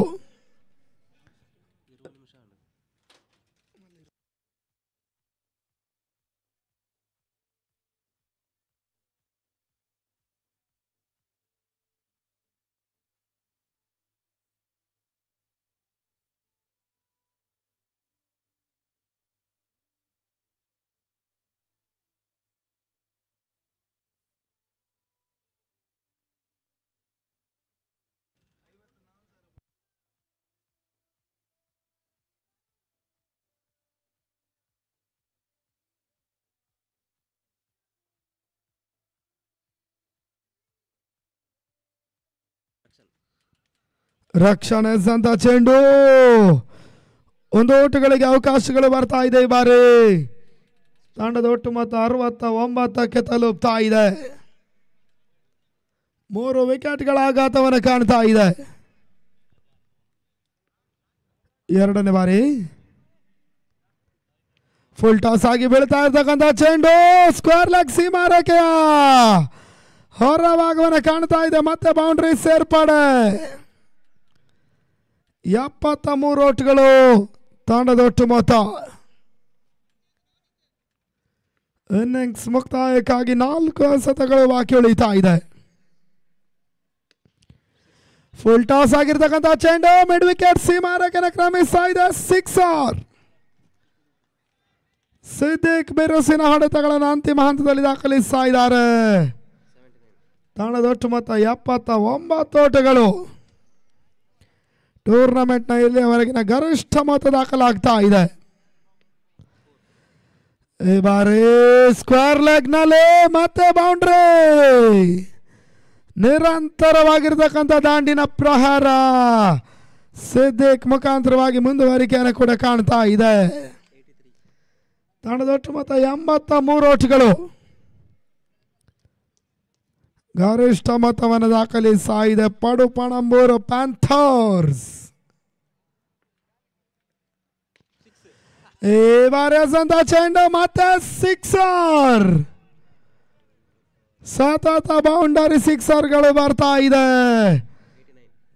ರಕ್ಷಣೆ ಸಂತ ಚೆಂಡು ಒಂದು ಓಟುಗಳಿಗೆ ಅವಕಾಶಗಳು ಬರ್ತಾ ಇದೆ ಈ ಬಾರಿ ತಂಡದ ಒಟ್ಟು ಮತ್ತು ಅರವತ್ತ ಒಂಬತ್ತಕ್ಕೆ ತಲುಪ್ತಾ ಇದೆ ಮೂರು ವಿಕೆಟ್ಗಳ ಆಘಾತವನ್ನು ಕಾಣ್ತಾ ಇದೆ ಎರಡನೇ ಬಾರಿ ಫುಲ್ ಟಾಸ್ ಆಗಿ ಬೀಳ್ತಾ ಇರ್ತಕ್ಕಂಥ ಚೆಂಡು ಸ್ಕ್ವೇರ್ ಲೆಗ್ ಸೀಮಾರಕೆಯ ಹೊರ ಕಾಣ್ತಾ ಇದೆ ಮತ್ತೆ ಬೌಂಡ್ರಿ ಸೇರ್ಪಡೆ ಎಪ್ಪತ್ತ ಮೂರು ಓಟ್ಗಳು ಒಟ್ಟು ಮೊತ್ತ ಇನ್ನಿಂಗ್ಸ್ ಮುಕ್ತಾಯಕ್ಕಾಗಿ ನಾಲ್ಕು ಸತಗಳು ಬಾಕಿ ಉಳಿತಾ ಇದೆ ಫುಲ್ ಟಾಸ್ ಆಗಿರ್ತಕ್ಕಂಥ ಚೆಂಡು ಮಿಡ್ ವಿಕೆಟ್ ಸೀಮಾರಕನ ಕ್ರಮಿಸ್ತಾ ಇದೆ ಸಿಕ್ಸ್ ಆರ್ ಸಿದ್ದಿಕ್ ಬಿರುಸಿನ ಹೊಡೆತಗಳನ್ನು ಅಂತಿಮ ಹಂತದಲ್ಲಿ ದಾಖಲಿಸ್ತಾ ಇದ್ದಾರೆ ತಾಣದೊಟ್ಟು ಮೊತ್ತ ಎಪ್ಪತ್ತ ಒಂಬತ್ತು ಓಟಗಳು ನ ಇಲ್ಲಿಯವರೆಗಿನ ಗರಿಷ್ಠ ಮತ ದಾಖಲಾಗ್ತಾ ಇದೆ ಈ ಬಾರಿ ಸ್ಕ್ವೇರ್ ಲೆಗ್ನಲ್ಲಿ ಮತ್ತೆ ಬೌಂಡ್ರಿ ನಿರಂತರವಾಗಿರ್ತಕ್ಕಂಥ ದಾಂಡಿನ ಪ್ರಹಾರ ಸಿದ್ದಿಕ್ ಮುಖಾಂತರವಾಗಿ ಮುಂದುವರಿಕೆಯನ್ನು ಕೂಡ ಕಾಣ್ತಾ ಇದೆ ತಣದೊಟ್ಟು ಮತ ಎಂಬತ್ತ ಮೂರು ಓಟ್ಗಳು ಗರಿಷ್ಠ ಮತವನ್ನು ದಾಖಲಿಸಿದೆ ಇದೆ ಪಡುಪಣಂಬೂರು ಪ್ಯಾಂಥರ್ಸ್ এবারে আসন্তা ಚೆಂಡು ಮತ್ತೆ ಸಿಕ್ಸರ್ ಸತತ ಬೌಂಡರಿ ಸಿಕ್ಸರ್ಗಳು ಬರ್ತಾ ಇದೆ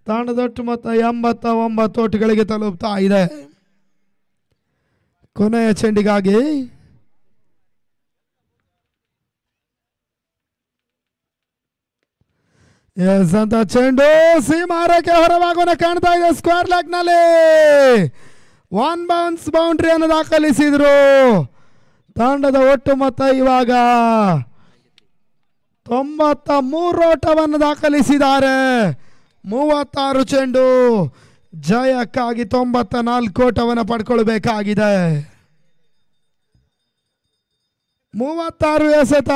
ತಾಣದಟ್ಟು ಮತ್ತು ಎಂಬತ್ತ ಒಂಬತ್ತು ಒಟ್ಟುಗಳಿಗೆ ತಲುಪ್ತಾ ಇದೆ ಕೊನೆಯ ಚೆಂಡಿಗಾಗಿ ಎಸ್ ಅಂತ ಚೆಂಡು ಸೀಮಾರಕ್ಕೆ ಹೊರವಾಗೋನ ಕಾಣ್ತಾ ಇದೆ ಸ್ಕ್ವೇರ್ ಲಾಕ್ ನಲ್ಲಿ ಒನ್ ಬೌನ್ಸ್ ಬೌಂಡ್ರಿಯನ್ನು ದಾಖಲಿಸಿದರು ತಂಡದ ಒಟ್ಟು ಮೊತ್ತ ಇವಾಗ ತೊಂಬತ್ತ ಮೂರು ಓಟವನ್ನು ದಾಖಲಿಸಿದ್ದಾರೆ ಮೂವತ್ತಾರು ಚೆಂಡು ಜಯಕ್ಕಾಗಿ ತೊಂಬತ್ತ ನಾಲ್ಕು ಓಟವನ್ನು ಪಡ್ಕೊಳ್ಬೇಕಾಗಿದೆ ಮೂವತ್ತಾರು ಎಸೆತ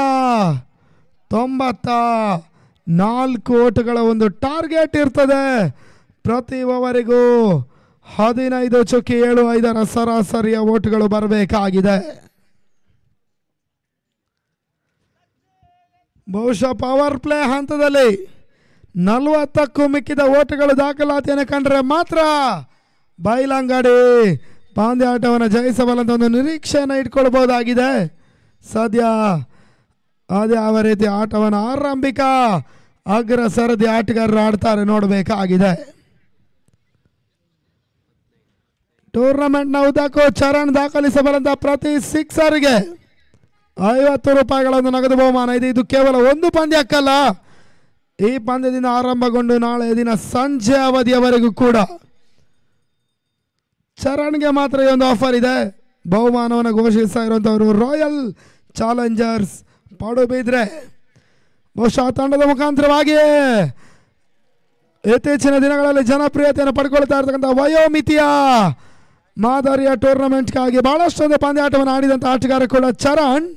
ತೊಂಬತ್ತ ನಾಲ್ಕು ಓಟಗಳ ಒಂದು ಟಾರ್ಗೆಟ್ ಇರ್ತದೆ ಪ್ರತಿ ಒವರಿಗೂ ಹದಿನೈದು ಚುಕ್ಕಿ ಏಳು ಐದರ ಸರಾಸರಿಯ ಓಟ್ಗಳು ಬರಬೇಕಾಗಿದೆ ಬಹುಶಃ ಪವರ್ ಪ್ಲೇ ಹಂತದಲ್ಲಿ ನಲವತ್ತಕ್ಕೂ ಮಿಕ್ಕಿದ ಓಟುಗಳು ದಾಖಲಾತಿಯನ್ನು ಕಂಡ್ರೆ ಮಾತ್ರ ಬೈಲಂಗಡಿ ಪಾಂದ್ಯ ಆಟವನ್ನು ಜಯಿಸಬಲ್ಲಂತ ಒಂದು ನಿರೀಕ್ಷೆಯನ್ನು ಇಟ್ಕೊಳ್ಬೋದಾಗಿದೆ ಸದ್ಯ ಅದೇ ಯಾವ ರೀತಿ ಆಟವನ್ನು ಆರಂಭಿಕ ಅಗ್ರ ಸರದಿ ಆಟಗಾರರು ಆಡ್ತಾರೆ ನೋಡಬೇಕಾಗಿದೆ ನ ಉದ್ದಕ್ಕೂ ಚರಣ್ ದಾಖಲಿಸಬಲ್ಲಂಥ ಪ್ರತಿ ಸಿಕ್ಸರ್ಗೆ ಐವತ್ತು ರೂಪಾಯಿಗಳನ್ನು ನಗದು ಬಹುಮಾನ ಇದೆ ಇದು ಕೇವಲ ಒಂದು ಪಂದ್ಯಕ್ಕಲ್ಲ ಈ ಪಂದ್ಯದಿಂದ ಆರಂಭಗೊಂಡು ನಾಳೆ ದಿನ ಸಂಜೆ ಅವಧಿಯವರೆಗೂ ಕೂಡ ಚರಣ್ಗೆ ಮಾತ್ರ ಈ ಒಂದು ಆಫರ್ ಇದೆ ಬಹುಮಾನವನ್ನು ಘೋಷಿಸ್ತಾ ಇರುವಂತವರು ರಾಯಲ್ ಚಾಲೆಂಜರ್ಸ್ ಪಡುಬಿದ್ರೆ ಬಹುಶಃ ತಂಡದ ಮುಖಾಂತರವಾಗಿಯೇ ಇತ್ತೀಚಿನ ದಿನಗಳಲ್ಲಿ ಜನಪ್ರಿಯತೆಯನ್ನು ಪಡ್ಕೊಳ್ತಾ ಇರತಕ್ಕಂಥ ವಯೋಮಿತಿಯ ಮಾದರಿಯ ಟೂರ್ನಮೆಂಟ್ಗಾಗಿ ಭಾಳಷ್ಟೊಂದು ಪಂದ್ಯಾಟವನ್ನು ಆಡಿದಂಥ ಆಟಗಾರ ಕೂಡ ಚರಣ್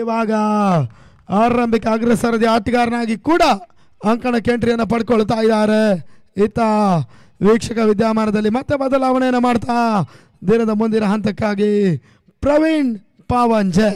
ಇವಾಗ ಆರಂಭಿಕ ಅಗ್ರಸರದಿ ಆಟಗಾರನಾಗಿ ಕೂಡ ಅಂಕಣ ಎಂಟ್ರಿಯನ್ನು ಪಡ್ಕೊಳ್ತಾ ಇದ್ದಾರೆ ಈತ ವೀಕ್ಷಕ ವಿದ್ಯಮಾನದಲ್ಲಿ ಮತ್ತೆ ಬದಲಾವಣೆಯನ್ನು ಮಾಡ್ತಾ ದಿನದ ಮುಂದಿನ ಹಂತಕ್ಕಾಗಿ ಪ್ರವೀಣ್ ಪಾವಂಜೆ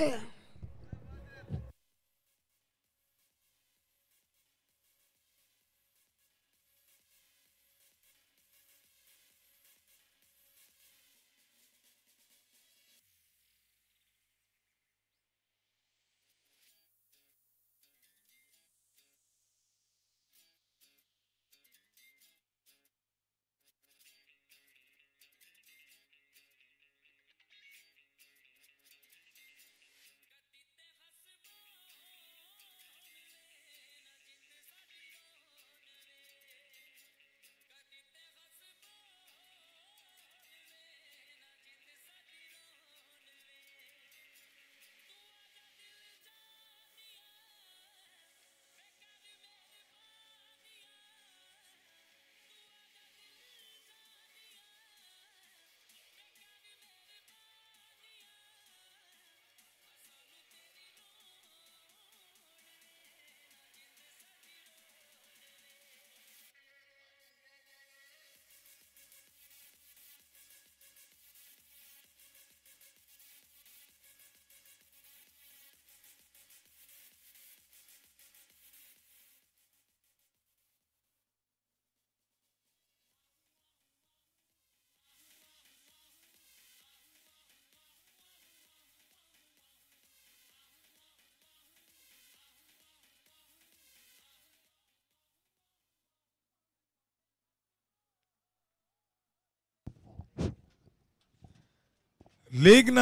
ಲೀಗ್ನ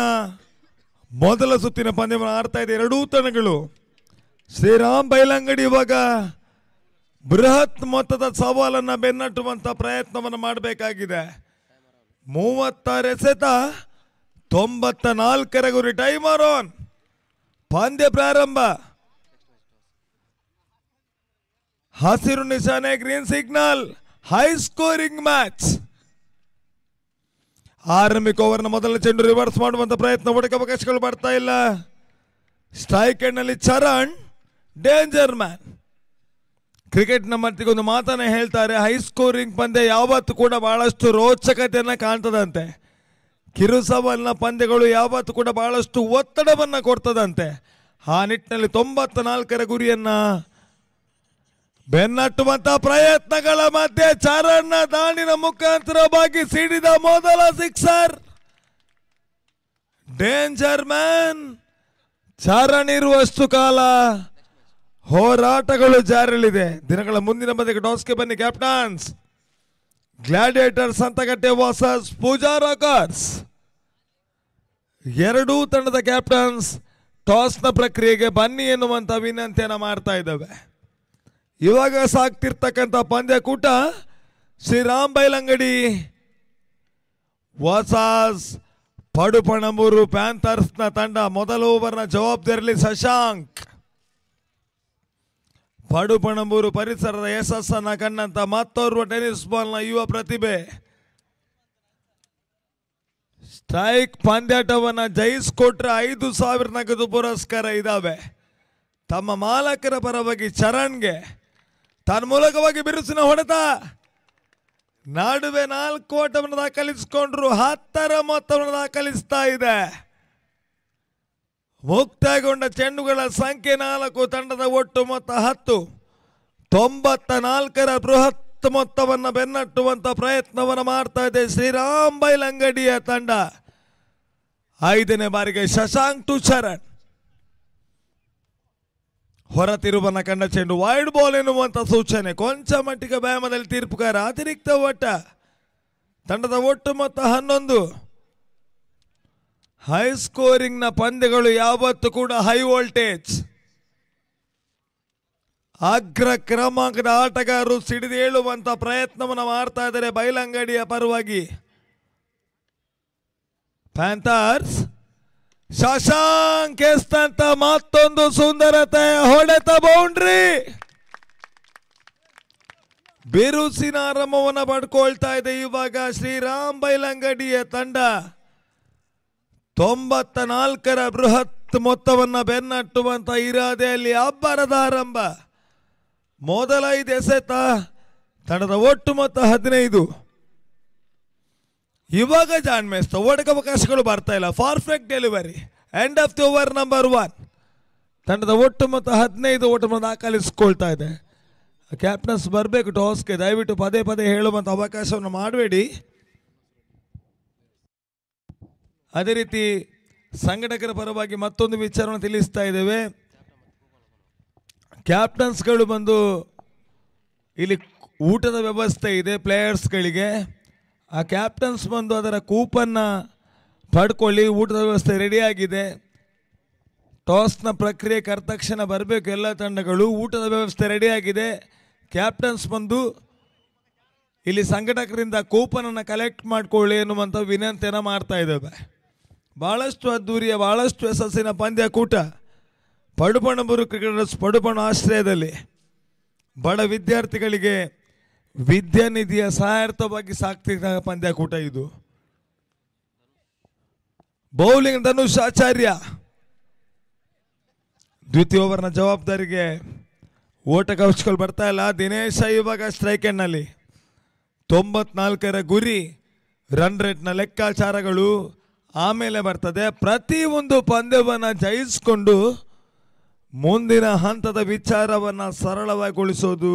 ಮೊದಲ ಸುತ್ತಿನ ಪಂದ್ಯವನ್ನು ಆಡ್ತಾ ಇದೆ ಎರಡೂ ತಂಡಗಳು ಶ್ರೀರಾಮ್ ಬೈಲಂಗಡಿ ಇವಾಗ ಬೃಹತ್ ಮೊತ್ತದ ಸವಾಲನ್ನು ಬೆನ್ನಟ್ಟುವಂಥ ಪ್ರಯತ್ನವನ್ನು ಮಾಡಬೇಕಾಗಿದೆ ಮೂವತ್ತಾರು ಎಸೆತ ತೊಂಬತ್ತ ನಾಲ್ಕರ ಗುರಿ ಟೈಮರ್ ಆನ್ ಪಂದ್ಯ ಪ್ರಾರಂಭ ಹಸಿರು ನಿಶಾನೆ green signal high scoring match ಆರಂಭಿಕ ಓವರ್ನ ಮೊದಲ ಚೆಂಡು ರಿವರ್ಸ್ ಮಾಡುವಂಥ ಪ್ರಯತ್ನ ಹುಡುಕ ಅವಕಾಶಗಳು ಬರ್ತಾ ಇಲ್ಲ ಸ್ಟ್ರೈಕ್ ಎಂಡ್ನಲ್ಲಿ ಚರಣ್ ಡೇಂಜರ್ ಮ್ಯಾನ್ ಕ್ರಿಕೆಟ್ನ ಒಂದು ಮಾತನ್ನು ಹೇಳ್ತಾರೆ ಹೈ ಸ್ಕೋರಿಂಗ್ ಪಂದ್ಯ ಯಾವತ್ತು ಕೂಡ ಬಹಳಷ್ಟು ರೋಚಕತೆಯನ್ನು ಕಾಣ್ತದಂತೆ ಕಿರುಸವಲ್ನ ಪಂದ್ಯಗಳು ಯಾವತ್ತು ಕೂಡ ಬಹಳಷ್ಟು ಒತ್ತಡವನ್ನು ಕೊಡ್ತದಂತೆ ಆ ನಿಟ್ಟಿನಲ್ಲಿ ತೊಂಬತ್ತ ನಾಲ್ಕರ ಗುರಿಯನ್ನು ಬೆನ್ನಟ್ಟುವಂತ ಪ್ರಯತ್ನಗಳ ಮಧ್ಯೆ ಚರಣ್ಣ ದಾಣಿನ ಮುಖಾಂತರವಾಗಿ ಸಿಡಿದ ಮೊದಲ ಸಿಕ್ಸರ್ ಡೇಂಜರ್ ಮ್ಯಾನ್ ಚರಣ್ ಇರುವಷ್ಟು ಕಾಲ ಹೋರಾಟಗಳು ಜಾರಲಿದೆ ದಿನಗಳ ಮುಂದಿನ ಮಧ್ಯೆ ಡೋಸ್ಗೆ ಬನ್ನಿ ಕ್ಯಾಪ್ಟನ್ಸ್ ಗ್ಲಾಡಿಯೇಟರ್ಸ್ ಕಟ್ಟೆ ವಾಸಸ್ ಪೂಜಾ ರಾಕರ್ಸ್ ಎರಡೂ ತಂಡದ ಕ್ಯಾಪ್ಟನ್ಸ್ ಟಾಸ್ನ ಪ್ರಕ್ರಿಯೆಗೆ ಬನ್ನಿ ಎನ್ನುವಂಥ ವಿನಂತಿಯನ್ನು ಮಾಡ್ತಾ ಇದ್ದಾವೆ ಇವಾಗ ಸಾಕ್ತಿರ್ತಕ್ಕಂಥ ಪಂದ್ಯಕೂಟ ಶ್ರೀರಾಮ್ ಬೈಲಂಗಡಿ ವಸಾಸ್ ಪಡುಪಣಮೂರು ಪ್ಯಾಂಥರ್ಸ್ನ ತಂಡ ಮೊದಲ ಓವರ್ನ ಜವಾಬ್ದಾರಿಯಲ್ಲಿ ಶಶಾಂಕ್ ಪಡುಪಣಮೂರು ಪರಿಸರದ ಯಶಸ್ಸನ್ನು ಕಣ್ಣಂತ ಮತ್ತೋರ್ವ ಟೆನಿಸ್ ಬಾಲ್ನ ಯುವ ಪ್ರತಿಭೆ ಸ್ಟ್ರೈಕ್ ಪಂದ್ಯಾಟವನ್ನ ಜಯಿಸ್ಕೊಟ್ರೆ ಐದು ಸಾವಿರ ನಗದು ಪುರಸ್ಕಾರ ಇದ್ದಾವೆ ತಮ್ಮ ಮಾಲಕರ ಪರವಾಗಿ ಚರಣ್ಗೆ ತನ್ಮೂಲಕವಾಗಿ ಬಿರುಸಿನ ಹೊಡೆತ ನಡುವೆ ನಾಲ್ಕು ಓಟವನ್ನು ದಾಖಲಿಸಿಕೊಂಡ್ರು ಹತ್ತರ ಮೊತ್ತವನ್ನು ದಾಖಲಿಸ್ತಾ ಇದೆ ಮುಕ್ತಾಯಗೊಂಡ ಚೆಂಡುಗಳ ಸಂಖ್ಯೆ ನಾಲ್ಕು ತಂಡದ ಒಟ್ಟು ಮೊತ್ತ ಹತ್ತು ತೊಂಬತ್ತ ನಾಲ್ಕರ ಬೃಹತ್ ಮೊತ್ತವನ್ನು ಬೆನ್ನಟ್ಟುವಂತ ಪ್ರಯತ್ನವನ್ನು ಮಾಡ್ತಾ ಇದೆ ಶ್ರೀರಾಮ್ ಬೈಲಂಗಡಿಯ ತಂಡ ಐದನೇ ಬಾರಿಗೆ ಶಶಾಂಕ್ ಟು ಶರಣ್ ಹೊರ ಕಂಡ ಚೆಂಡು ವೈಡ್ ಬಾಲ್ ಎನ್ನುವಂಥ ಸೂಚನೆ ಕೊಂಚ ಮಟ್ಟಿಗೆ ವ್ಯಾಯಾಮದಲ್ಲಿ ತೀರ್ಪುಗಾರ ಅತಿರಿಕ್ತ ಓಟ ತಂಡದ ಒಟ್ಟು ಮೊತ್ತ ಹನ್ನೊಂದು ಹೈ ಸ್ಕೋರಿಂಗ್ನ ಪಂದ್ಯಗಳು ಯಾವತ್ತು ಕೂಡ ಹೈ ವೋಲ್ಟೇಜ್ ಅಗ್ರ ಕ್ರಮಾಂಕದ ಆಟಗಾರರು ಸಿಡಿದೇಳುವಂಥ ಪ್ರಯತ್ನವನ್ನು ಮಾಡ್ತಾ ಇದ್ದಾರೆ ಬೈಲಂಗಡಿಯ ಪರವಾಗಿ ಪ್ಯಾಂಥರ್ಸ್ ಶಶಾಂಕ್ ಎಸ್ತಂತ ಮತ್ತೊಂದು ಸುಂದರತೆ ಹೊಡೆತ ಬೌಂಡ್ರಿ ಬಿರುಸಿನ ಆರಂಭವನ್ನು ಪಡ್ಕೊಳ್ತಾ ಇದೆ ಇವಾಗ ಶ್ರೀರಾಮ್ ಬೈಲಂಗಡಿಯ ತಂಡ ತೊಂಬತ್ತ ನಾಲ್ಕರ ಬೃಹತ್ ಮೊತ್ತವನ್ನು ಬೆನ್ನಟ್ಟುವಂತ ಇರಾದೆಯಲ್ಲಿ ಅಬ್ಬರದ ಆರಂಭ ಮೊದಲ ಐದು ಎಸೆತ ತಂಡದ ಒಟ್ಟು ಮೊತ್ತ ಹದಿನೈದು ಇವಾಗ ಜಾನ್ ಓಡಕ ಅವಕಾಶಗಳು ಬರ್ತಾ ಇಲ್ಲ perfect delivery end of the over number one ತಂಡದ ಒಟ್ಟು ಮತ್ತು ಹದಿನೈದು ಓಟವನ್ನು ದಾಖಲಿಸಿಕೊಳ್ತಾ ಇದೆ ಕ್ಯಾಪ್ಟನ್ಸ್ ಬರಬೇಕು ಟಾಸ್ಗೆ ದಯವಿಟ್ಟು ಪದೇ ಪದೇ ಹೇಳುವಂಥ ಅವಕಾಶವನ್ನು ಮಾಡಬೇಡಿ ಅದೇ ರೀತಿ ಸಂಘಟಕರ ಪರವಾಗಿ ಮತ್ತೊಂದು ವಿಚಾರವನ್ನು ತಿಳಿಸ್ತಾ ಇದ್ದೇವೆ ಕ್ಯಾಪ್ಟನ್ಸ್ಗಳು ಬಂದು ಇಲ್ಲಿ ಊಟದ ವ್ಯವಸ್ಥೆ ಇದೆ ಪ್ಲೇಯರ್ಸ್ಗಳಿಗೆ ಆ ಕ್ಯಾಪ್ಟನ್ಸ್ ಬಂದು ಅದರ ಕೂಪನ್ನ ಪಡ್ಕೊಳ್ಳಿ ಊಟದ ವ್ಯವಸ್ಥೆ ರೆಡಿಯಾಗಿದೆ ಟಾಸ್ನ ಪ್ರಕ್ರಿಯೆ ಕರೆದ ತಕ್ಷಣ ಬರಬೇಕು ಎಲ್ಲ ತಂಡಗಳು ಊಟದ ವ್ಯವಸ್ಥೆ ರೆಡಿಯಾಗಿದೆ ಕ್ಯಾಪ್ಟನ್ಸ್ ಬಂದು ಇಲ್ಲಿ ಸಂಘಟಕರಿಂದ ಕೂಪನನ್ನು ಕಲೆಕ್ಟ್ ಮಾಡಿಕೊಳ್ಳಿ ಎನ್ನುವಂಥ ವಿನಂತಿಯನ್ನು ಮಾಡ್ತಾ ಇದ್ದೇವೆ ಭಾಳಷ್ಟು ಅದ್ದೂರಿಯ ಭಾಳಷ್ಟು ಯಶಸ್ಸಿನ ಕೂಟ ಪಡುಪಣಬೂರು ಕ್ರಿಕೆಟರ್ಸ್ ಪಡುಪಣ ಆಶ್ರಯದಲ್ಲಿ ಬಡ ವಿದ್ಯಾರ್ಥಿಗಳಿಗೆ ವಿದ್ಯಾನಿಧಿಯ ಸಹಾಯಾರ್ಥವಾಗಿ ಸಾಕ್ತಿದ್ದ ಪಂದ್ಯಕೂಟ ಇದು ಬೌಲಿಂಗ್ ಧನುಷ್ ಆಚಾರ್ಯ ದ್ವಿತೀಯ ಓವರ್ನ ಜವಾಬ್ದಾರಿಗೆ ಓಟ ಕವಚ್ಗಳು ಬರ್ತಾ ಇಲ್ಲ ದಿನೇಶ ಇವಾಗ ಸ್ಟ್ರೈಕ್ ತೊಂಬತ್ನಾಲ್ಕರ ಗುರಿ ರನ್ ರೇಟ್ನ ಲೆಕ್ಕಾಚಾರಗಳು ಆಮೇಲೆ ಬರ್ತದೆ ಪ್ರತಿ ಒಂದು ಪಂದ್ಯವನ್ನು ಜಯಿಸಿಕೊಂಡು ಮುಂದಿನ ಹಂತದ ವಿಚಾರವನ್ನು ಸರಳವಾಗಿಗೊಳಿಸೋದು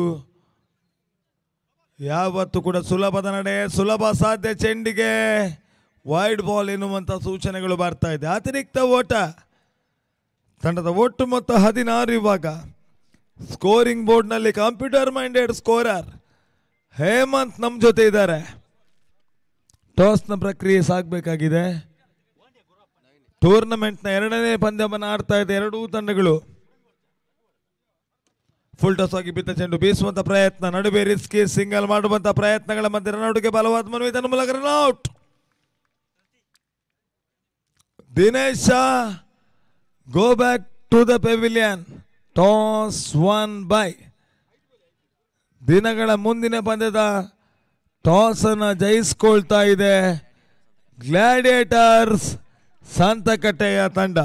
ಯಾವತ್ತೂ ಕೂಡ ಸುಲಭದ ನಡೆ ಸುಲಭ ಸಾಧ್ಯ ಚೆಂಡಿಗೆ ವೈಡ್ ಬಾಲ್ ಎನ್ನುವಂಥ ಸೂಚನೆಗಳು ಬರ್ತಾ ಇದೆ ಅತಿರಿಕ್ತ ಓಟ ತಂಡದ ಒಟ್ಟು ಮೊತ್ತ ಹದಿನಾರು ಇವಾಗ ಸ್ಕೋರಿಂಗ್ ಬೋರ್ಡ್ನಲ್ಲಿ ಕಂಪ್ಯೂಟರ್ ಮೈಂಡೆಡ್ ಸ್ಕೋರರ್ ಹೇಮಂತ್ ನಮ್ಮ ಜೊತೆ ಇದ್ದಾರೆ ಟಾಸ್ನ ಪ್ರಕ್ರಿಯೆ ಸಾಗಬೇಕಾಗಿದೆ ಟೂರ್ನಮೆಂಟ್ನ ಎರಡನೇ ಪಂದ್ಯವನ್ನು ಆಡ್ತಾ ಇದೆ ಎರಡೂ ತಂಡಗಳು ಫುಲ್ ಟಾಸ್ ಆಗಿ ಬಿದ್ದ ಚೆಂಡು ಬೀಸುವಂತ ಪ್ರಯತ್ನ ನಡುವೆ ರಿಸ್ಕಿ ಸಿಂಗಲ್ ಮಾಡುವಂತ ಪ್ರಯತ್ನಗಳ ಮಧ್ಯೆ ರನ್ಔಟ್ಗೆ ಬಲವಾದ ಮನವಿ ತನ್ನ ಮೂಲಕ run out Dinesh go back to the pavilion toss won by ದಿನಗಳ ಮುಂದಿನ ಪಂದ್ಯದ ಟಾಸ್ ಅನ್ನು ಜಯಿಸ್ಕೊಳ್ತಾ ಇದೆ ಗ್ಲಾಡಿಯೇಟರ್ಸ್ ಸಂತಕಟ್ಟೆಯ ತಂಡ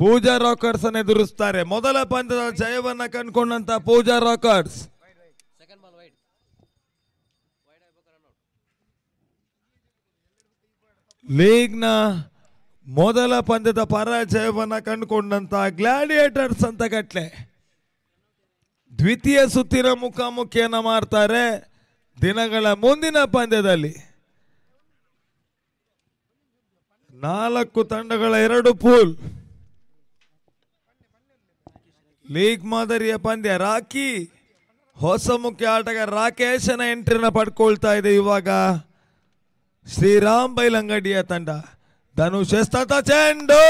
ಪೂಜಾ ರಾಕರ್ಸ್ ಅನ್ನ ಎದುರಿಸ್ತಾರೆ ಮೊದಲ ಪಂದ್ಯದ ಜಯವನ್ನ ಕಂಡುಕೊಂಡಂತ ಪೂಜಾ ರಾಕರ್ಸ್ ಲೀಗ್ ನ ಮೊದಲ ಪಂದ್ಯದ ಪರಾಜಯವನ್ನ ಕಂಡುಕೊಂಡಂತ ಗ್ಲಾಡಿಯೇಟರ್ಸ್ ಅಂತ ಕಟ್ಲೆ ದ್ವಿತೀಯ ಸುತ್ತಿನ ಮುಖಾಮುಖಿಯನ್ನ ಮಾಡ್ತಾರೆ ದಿನಗಳ ಮುಂದಿನ ಪಂದ್ಯದಲ್ಲಿ ನಾಲ್ಕು ತಂಡಗಳ ಎರಡು ಪೂಲ್ ಲೀಗ್ ಮಾದರಿಯ ಪಂದ್ಯ ರಾಕಿ ಹೊಸ ಮುಖ್ಯ ಆಟಗಾರ ರಾಕೇಶನ ಎಂಟ್ರಿನ ಪಡ್ಕೊಳ್ತಾ ಇದೆ ಇವಾಗ ಶ್ರೀರಾಮ್ ಬೈಲಂಗಡಿಯ ತಂಡ ಧನುಷ್ ಚೆಂಡು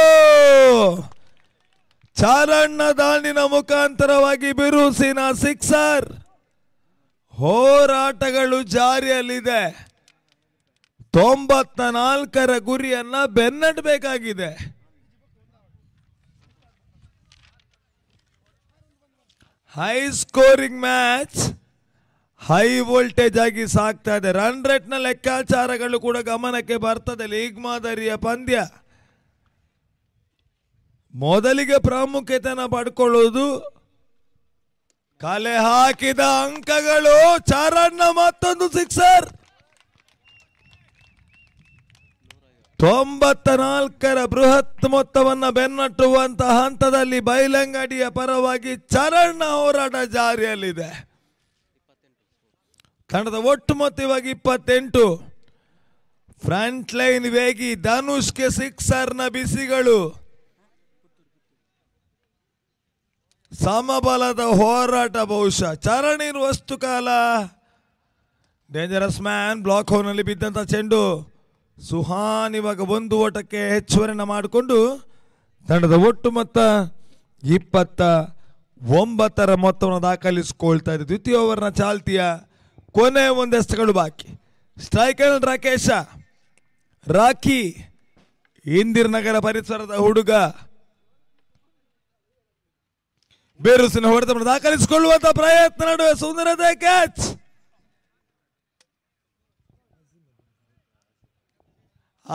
ಚಾರಣ್ಣ ದಾಂಡಿನ ಮುಖಾಂತರವಾಗಿ ಬಿರುಸಿನ ಸಿಕ್ಸರ್ ಹೋರಾಟಗಳು ಜಾರಿಯಲ್ಲಿದೆ ತೊಂಬತ್ತ ನಾಲ್ಕರ ಗುರಿಯನ್ನ ಬೆನ್ನಡಬೇಕಾಗಿದೆ high scoring match high voltage ಆಗಿ ಸಾಕ್ತಾ ಇದೆ ರನ್ ರೇಟ್ನ ಲೆಕ್ಕಾಚಾರಗಳು ಕೂಡ ಗಮನಕ್ಕೆ ಬರ್ತದೆ ಲೀಗ್ ಮಾದರಿಯ ಪಂದ್ಯ ಮೊದಲಿಗೆ ಪ್ರಾಮುಖ್ಯತೆಯ ಪಡ್ಕೊಳ್ಳೋದು ಕಲೆ ಹಾಕಿದ ಅಂಕಗಳು ಚಾರಣ್ಣ ಮತ್ತೊಂದು ಸಿಕ್ಸರ್ ತೊಂಬತ್ತ ನಾಲ್ಕರ ಬೃಹತ್ ಮೊತ್ತವನ್ನು ಬೆನ್ನಟ್ಟುವಂತಹ ಹಂತದಲ್ಲಿ ಬೈಲಂಗಡಿಯ ಪರವಾಗಿ ಚರಣ ಹೋರಾಟ ಜಾರಿಯಲ್ಲಿದೆ ತಂಡದ ಒಟ್ಟು ಮೊತ್ತ ಇವಾಗ ಇಪ್ಪತ್ತೆಂಟು ಫ್ರಂಟ್ ಲೈನ್ ವೇಗಿ ಧನುಷ್ಗೆ ಸಿಕ್ಸರ್ನ ಬಿಸಿಗಳು ಸಮಬಲದ ಹೋರಾಟ ಬಹುಶಃ ಚರಣ್ ಇರುವಷ್ಟು ಕಾಲ ಡೇಂಜರಸ್ ಮ್ಯಾನ್ ಬ್ಲಾಕ್ ಹೋನಲ್ಲಿ ಬಿದ್ದಂತ ಚೆಂಡು ಸುಹಾನ್ ಇವಾಗ ಒಂದು ಓಟಕ್ಕೆ ಹೆಚ್ಚುವರಿನ ಮಾಡಿಕೊಂಡು ತಂಡದ ಒಟ್ಟು ಮೊತ್ತ ಇಪ್ಪತ್ತ ಒಂಬತ್ತರ ಮೊತ್ತವನ್ನು ದಾಖಲಿಸಿಕೊಳ್ತಾ ಇದೆ ದ್ವಿತೀಯ ಓವರ್ನ ಚಾಲ್ತಿಯ ಕೊನೆ ಒಂದೆಷ್ಟುಗಳು ಬಾಕಿ ಸ್ಟ್ರೈಕರ್ ರಾಕೇಶ ರಾಖಿ ನಗರ ಪರಿಸರದ ಹುಡುಗ ಬೇರುಸಿನ ಹೊಡೆತವನ್ನು ದಾಖಲಿಸಿಕೊಳ್ಳುವಂತ ಪ್ರಯತ್ನ ನಡುವೆ ಸುಂದರತೆ ಕ್ಯಾಚ್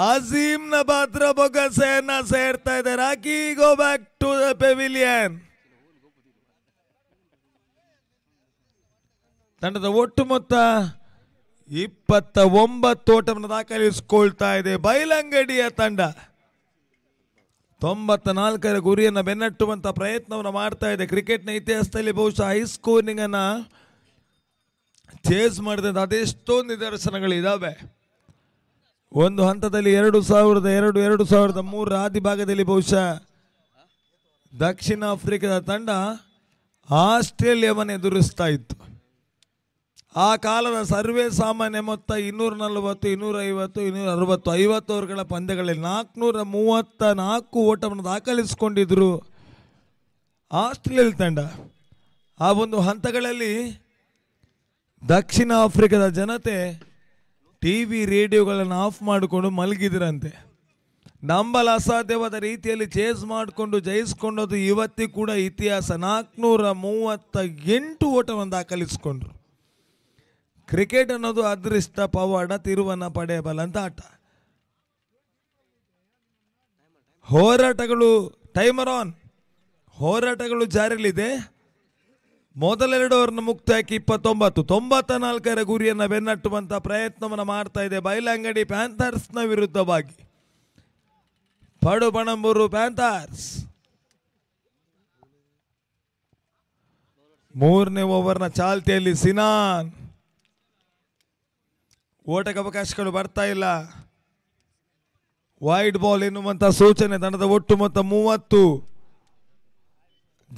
ಆಸೀಮ್ನ ಪಾತ್ರ ಬೊಗಸೆಯನ್ನ ಸೇರ್ತಾ ಇದೆ ಆಕಿ go back to the pavilion ತಂಡದ ಒಟ್ಟು ಮೊತ್ತ ಇಪ್ಪತ್ತ ಒಂಬತ್ತು ಓಟವನ್ನು ದಾಖಲಿಸಿಕೊಳ್ತಾ ಇದೆ ಬೈಲಂಗಡಿಯ ತಂಡ ತೊಂಬತ್ತ ನಾಲ್ಕರ ಗುರಿಯನ್ನು ಬೆನ್ನಟ್ಟುವಂಥ ಪ್ರಯತ್ನವನ್ನು ಮಾಡ್ತಾ ಇದೆ ಕ್ರಿಕೆಟ್ನ ಇತಿಹಾಸದಲ್ಲಿ ಬಹುಶಃ ಹೈಸ್ಕೋರಿಂಗನ್ನು ಚೇಸ್ ಮಾಡಿದಂಥ ಅದೆಷ್ಟೊಂದು ನಿದರ್ಶನಗಳಿದ್ದಾವೆ ಒಂದು ಹಂತದಲ್ಲಿ ಎರಡು ಸಾವಿರದ ಎರಡು ಎರಡು ಸಾವಿರದ ಮೂರರ ಆದಿ ಭಾಗದಲ್ಲಿ ಬಹುಶಃ ದಕ್ಷಿಣ ಆಫ್ರಿಕಾದ ತಂಡ ಆಸ್ಟ್ರೇಲಿಯಾವನ್ನು ಎದುರಿಸ್ತಾ ಇತ್ತು ಆ ಕಾಲದ ಸರ್ವೇ ಸಾಮಾನ್ಯ ಮೊತ್ತ ಇನ್ನೂರ ನಲವತ್ತು ಇನ್ನೂರ ಐವತ್ತು ಇನ್ನೂರ ಅರವತ್ತು ಐವತ್ತು ಓವರ್ಗಳ ಪಂದ್ಯಗಳಲ್ಲಿ ನಾಲ್ಕುನೂರ ಮೂವತ್ತ ನಾಲ್ಕು ಓಟವನ್ನು ದಾಖಲಿಸಿಕೊಂಡಿದ್ದರು ಆಸ್ಟ್ರೇಲಿಯಲ್ ತಂಡ ಆ ಒಂದು ಹಂತಗಳಲ್ಲಿ ದಕ್ಷಿಣ ಆಫ್ರಿಕಾದ ಜನತೆ ಟಿ ವಿ ರೇಡಿಯೋಗಳನ್ನು ಆಫ್ ಮಾಡಿಕೊಂಡು ಮಲಗಿದ್ರಂತೆ ನಂಬಲ ಅಸಾಧ್ಯವಾದ ರೀತಿಯಲ್ಲಿ ಚೇಸ್ ಮಾಡಿಕೊಂಡು ಜಯಿಸ್ಕೊಂಡೋದು ಇವತ್ತಿ ಕೂಡ ಇತಿಹಾಸ ನಾಲ್ಕುನೂರ ಮೂವತ್ತ ಎಂಟು ಓಟವನ್ನು ದಾಖಲಿಸಿಕೊಂಡ್ರು ಕ್ರಿಕೆಟ್ ಅನ್ನೋದು ಅದೃಷ್ಟ ಪವಾಡ ತಿರುವನ್ನು ಪಡೆಯಬಲ್ಲ ಅಂತ ಆಟ ಹೋರಾಟಗಳು ಟೈಮರ್ ಆನ್ ಹೋರಾಟಗಳು ಜಾರಿಯಲ್ಲಿದೆ ಮೊದಲೆರಡು ಮುಕ್ತ ಮುಕ್ತಾಯಕ್ಕೆ ಇಪ್ಪತ್ತೊಂಬತ್ತು ತೊಂಬತ್ತ ನಾಲ್ಕರ ಗುರಿಯನ್ನು ಬೆನ್ನಟ್ಟುವಂಥ ಪ್ರಯತ್ನವನ್ನು ಮಾಡ್ತಾ ಇದೆ ಬೈಲಂಗಡಿ ಪ್ಯಾಂಥರ್ಸ್ನ ವಿರುದ್ಧವಾಗಿ ಪಡುಬಣಂಬೂರು ಪ್ಯಾಂಥರ್ಸ್ ಮೂರನೇ ಓವರ್ನ ಚಾಲ್ತಿಯಲ್ಲಿ ಸಿನಾನ್ ಓಟಕ್ಕೆ ಅವಕಾಶಗಳು ಬರ್ತಾ ಇಲ್ಲ ವೈಡ್ ಬಾಲ್ ಎನ್ನುವಂಥ ಸೂಚನೆ ತಂಡದ ಒಟ್ಟು ಮೊತ್ತ ಮೂವತ್ತು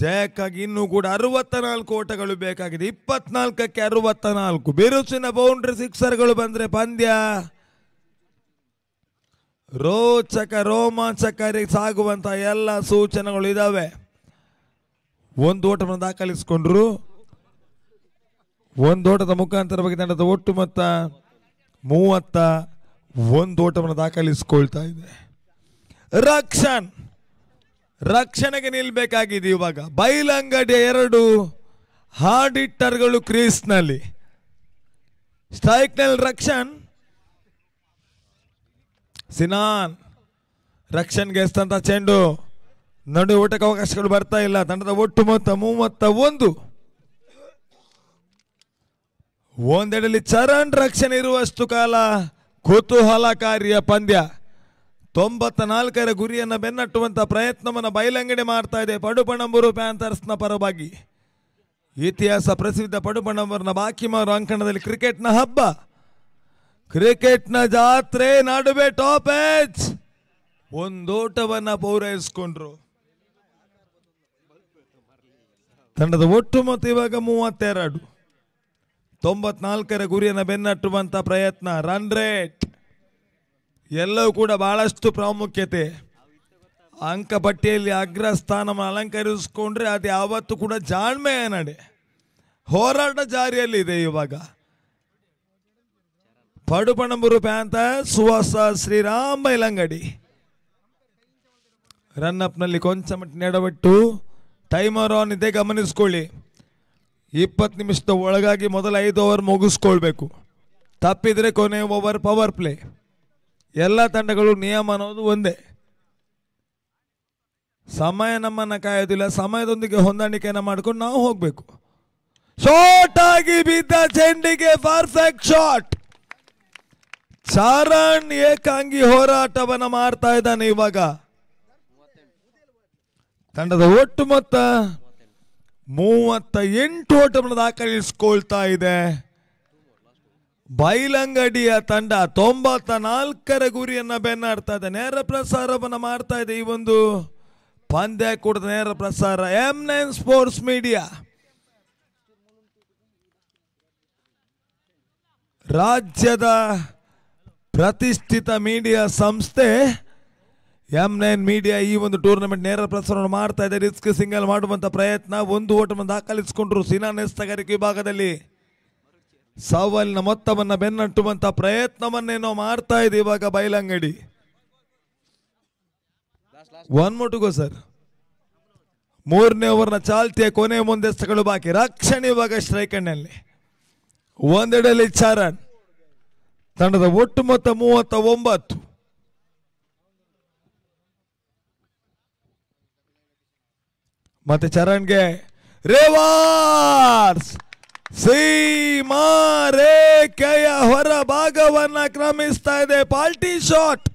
ಜಯಕ್ಕಾಗಿ ಇನ್ನೂ ಕೂಡ ಅರವತ್ತ ನಾಲ್ಕು ಓಟಗಳು ಬೇಕಾಗಿದೆ ಇಪ್ಪತ್ನಾಲ್ಕಕ್ಕೆ ಅರವತ್ತ ನಾಲ್ಕು ಬಿರುಸಿನ ಬೌಂಡ್ರಿ ಸಿಕ್ಸರ್ಗಳು ಬಂದರೆ ಪಂದ್ಯ ರೋಚಕ ರೋಮಾಂಚಕಾರಿ ಸಾಗುವಂಥ ಎಲ್ಲ ಸೂಚನೆಗಳು ಇದಾವೆ ಒಂದು ಓಟವನ್ನು ದಾಖಲಿಸಿಕೊಂಡ್ರು ಒಂದು ಓಟದ ಮುಖಾಂತರ ಬಗ್ಗೆ ತಂಡದ ಒಟ್ಟು ಮೊತ್ತ ಮೂವತ್ತ ಒಂದು ಓಟವನ್ನು ದಾಖಲಿಸಿಕೊಳ್ತಾ ಇದೆ ರಕ್ಷಣ್ ರಕ್ಷಣೆಗೆ ನಿಲ್ಬೇಕಾಗಿದೆ ಇವಾಗ ಬೈಲಂಗಡಿಯ ಎರಡು ಹಾರ್ಡ್ ಕ್ರೀಸ್ನಲ್ಲಿ ಸ್ಟ್ರೈಕ್ನಲ್ಲಿ ರಕ್ಷಣ್ ಸಿನಾನ್ ರಕ್ಷನ್ಗೆ ಗೆಸ್ತಂತ ಚೆಂಡು ನಡು ಊಟಕ್ಕೆ ಅವಕಾಶಗಳು ಬರ್ತಾ ಇಲ್ಲ ತಂಡದ ಒಟ್ಟು ಮೊತ್ತ ಮೂವತ್ತ ಒಂದು ಒಂದೆಡಲ್ಲಿ ಚರಣ್ ರಕ್ಷಣೆ ಇರುವಷ್ಟು ಕಾಲ ಕುತೂಹಲಕಾರಿಯ ಪಂದ್ಯ ತೊಂಬತ್ತ ನಾಲ್ಕರ ಗುರಿಯನ್ನು ಬೆನ್ನಟ್ಟುವಂಥ ಪ್ರಯತ್ನವನ್ನು ಬಯಲಂಗಡೆ ಮಾಡ್ತಾ ಇದೆ ಪಡುಪಣಂಬೂರು ಪ್ಯಾಂಥರ್ಸ್ನ ಪರವಾಗಿ ಇತಿಹಾಸ ಪ್ರಸಿದ್ಧ ಬಾಕಿ ಮಾರು ಅಂಕಣದಲ್ಲಿ ಕ್ರಿಕೆಟ್ನ ಹಬ್ಬ ಕ್ರಿಕೆಟ್ನ ಜಾತ್ರೆ ನಡುವೆ ಟಾಪ್ ಒಂದೋಟವನ್ನು ಪೂರೈಸಿಕೊಂಡ್ರು ತಂಡದ ಒಟ್ಟು ಮೊತ್ತ ಇವಾಗ ಮೂವತ್ತೆರಡು ತೊಂಬತ್ನಾಲ್ಕರ ಗುರಿಯನ್ನು ಬೆನ್ನಟ್ಟುವಂಥ ಪ್ರಯತ್ನ ರನ್ ರೇಟ್ ಎಲ್ಲವೂ ಕೂಡ ಬಹಳಷ್ಟು ಪ್ರಾಮುಖ್ಯತೆ ಅಂಕಪಟ್ಟಿಯಲ್ಲಿ ಅಗ್ರ ಸ್ಥಾನವನ್ನು ಅಲಂಕರಿಸಿಕೊಂಡ್ರೆ ಅದು ಯಾವತ್ತು ಕೂಡ ಜಾಣ್ಮೆಯ ನಡೆ ಹೋರಾಟ ಜಾರಿಯಲ್ಲಿದೆ ಇವಾಗ ಪಡುಪಣಂಬರು ಪ್ಯಾಂತ ಸುವಾಸ ಶ್ರೀರಾಮ ಇಲಂಗಡಿ ರನ್ಅಪ್ನಲ್ಲಿ ಕೊಂಚ ಮಟ್ಟ ನೆಡಬಿಟ್ಟು ಟೈಮರ್ ಆನ್ ಇದೆ ಗಮನಿಸ್ಕೊಳ್ಳಿ ಇಪ್ಪತ್ತು ನಿಮಿಷದ ಒಳಗಾಗಿ ಮೊದಲ ಐದು ಓವರ್ ಮುಗಿಸ್ಕೊಳ್ಬೇಕು ತಪ್ಪಿದರೆ ಕೊನೆ ಓವರ್ ಪವರ್ ಪ್ಲೇ ಎಲ್ಲ ತಂಡಗಳು ನಿಯಮ ಅನ್ನೋದು ಒಂದೇ ಸಮಯ ನಮ್ಮನ್ನು ಕಾಯೋದಿಲ್ಲ ಸಮಯದೊಂದಿಗೆ ಹೊಂದಾಣಿಕೆಯನ್ನು ಮಾಡ್ಕೊಂಡು ನಾವು ಹೋಗಬೇಕು ಶಾರ್ಟ್ ಆಗಿ ಬಿದ್ದ ಚೆಂಡಿಗೆ ಪರ್ಫೆಕ್ಟ್ ಶಾಟ್ ಚಾರಣ್ ಏಕಾಂಗಿ ಹೋರಾಟವನ್ನು ಮಾಡ್ತಾ ಇದ್ದಾನೆ ಇವಾಗ ತಂಡದ ಒಟ್ಟು ಮೊತ್ತ ಮೂವತ್ತ ಎಂಟು ಓಟವನ್ನು ದಾಖಲಿಸ್ಕೊಳ್ತಾ ಇದೆ ಬೈಲಂಗಡಿಯ ತಂಡ ತೊಂಬತ್ತ ನಾಲ್ಕರ ಗುರಿಯನ್ನು ಬೆನ್ನಾಡ್ತಾ ಇದೆ ನೇರ ಪ್ರಸಾರವನ್ನು ಮಾಡ್ತಾ ಇದೆ ಈ ಒಂದು ಪಂದ್ಯ ಕೂಡ ನೇರ ಪ್ರಸಾರ ಎಂ ನೈನ್ ಸ್ಪೋರ್ಟ್ಸ್ ಮೀಡಿಯಾ ರಾಜ್ಯದ ಪ್ರತಿಷ್ಠಿತ ಮೀಡಿಯಾ ಸಂಸ್ಥೆ ಎಂ ನೈನ್ ಮೀಡಿಯಾ ಈ ಒಂದು ಟೂರ್ನಮೆಂಟ್ ನೇರ ಪ್ರಸಾರವನ್ನು ಮಾಡ್ತಾ ಇದೆ ರಿಸ್ಕ್ ಸಿಂಗಲ್ ಮಾಡುವಂಥ ಪ್ರಯತ್ನ ಒಂದು ಓಟವನ್ನು ದಾಖಲಿಸಿಕೊಂಡ್ರು ಸೀನಾ ನೆಸ್ತಗಾರಿಕೆ ವಿಭಾಗದಲ್ಲಿ ಸವಾಲಿನ ಮೊತ್ತವನ್ನು ಬೆನ್ನಟ್ಟುವಂತ ಪ್ರಯತ್ನವನ್ನೇನೋ ಮಾಡ್ತಾ ಇದೆ ಇವಾಗ ಬೈಲಂಗಡಿ ಒನ್ ಮುಟುಗೋ ಸರ್ ಮೂರನೇ ಓವರ್ನ ಚಾಲ್ತಿಯ ಕೊನೆ ಮುಂದೆ ಬಾಕಿ ರಕ್ಷಣೆ ಇವಾಗ ಅಣ್ಣಲ್ಲಿ ಒಂದೆಡಲ್ಲಿ ಚಾರಣ್ ತಂಡದ ಒಟ್ಟು ಮೊತ್ತ ಮೂವತ್ತ ಒಂಬತ್ತು ಮತ್ತೆ ಚರಣ್ಗೆ ರೇವಾರ್ಸ್ ಸೀಮಾರೇಖೆಯ ಹೊರ ಭಾಗವನ್ನ ಕ್ರಮಿಸ್ತಾ ಇದೆ ಪಾಲ್ಟಿ ಶಾಟ್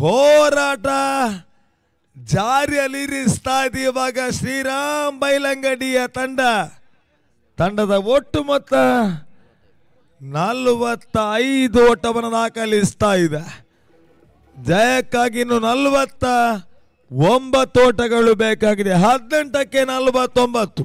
ಹೋರಾಟ ಜಾರಿಯಲ್ಲಿರಿಸ್ತಾ ಇದೆ ಇವಾಗ ಶ್ರೀರಾಮ್ ಬೈಲಂಗಡಿಯ ತಂಡ ತಂಡದ ಒಟ್ಟು ಮೊತ್ತ ನಲ್ವತ್ತ ಐದು ಓಟವನ್ನು ದಾಖಲಿಸ್ತಾ ಇದೆ ಜಯಕ್ಕಾಗಿ ಇನ್ನು ನಲ್ವತ್ತ ಒಂಬತ್ತು ಓಟಗಳು ಬೇಕಾಗಿದೆ ಹದಿನೆಂಟಕ್ಕೆ ನಲವತ್ತೊಂಬತ್ತು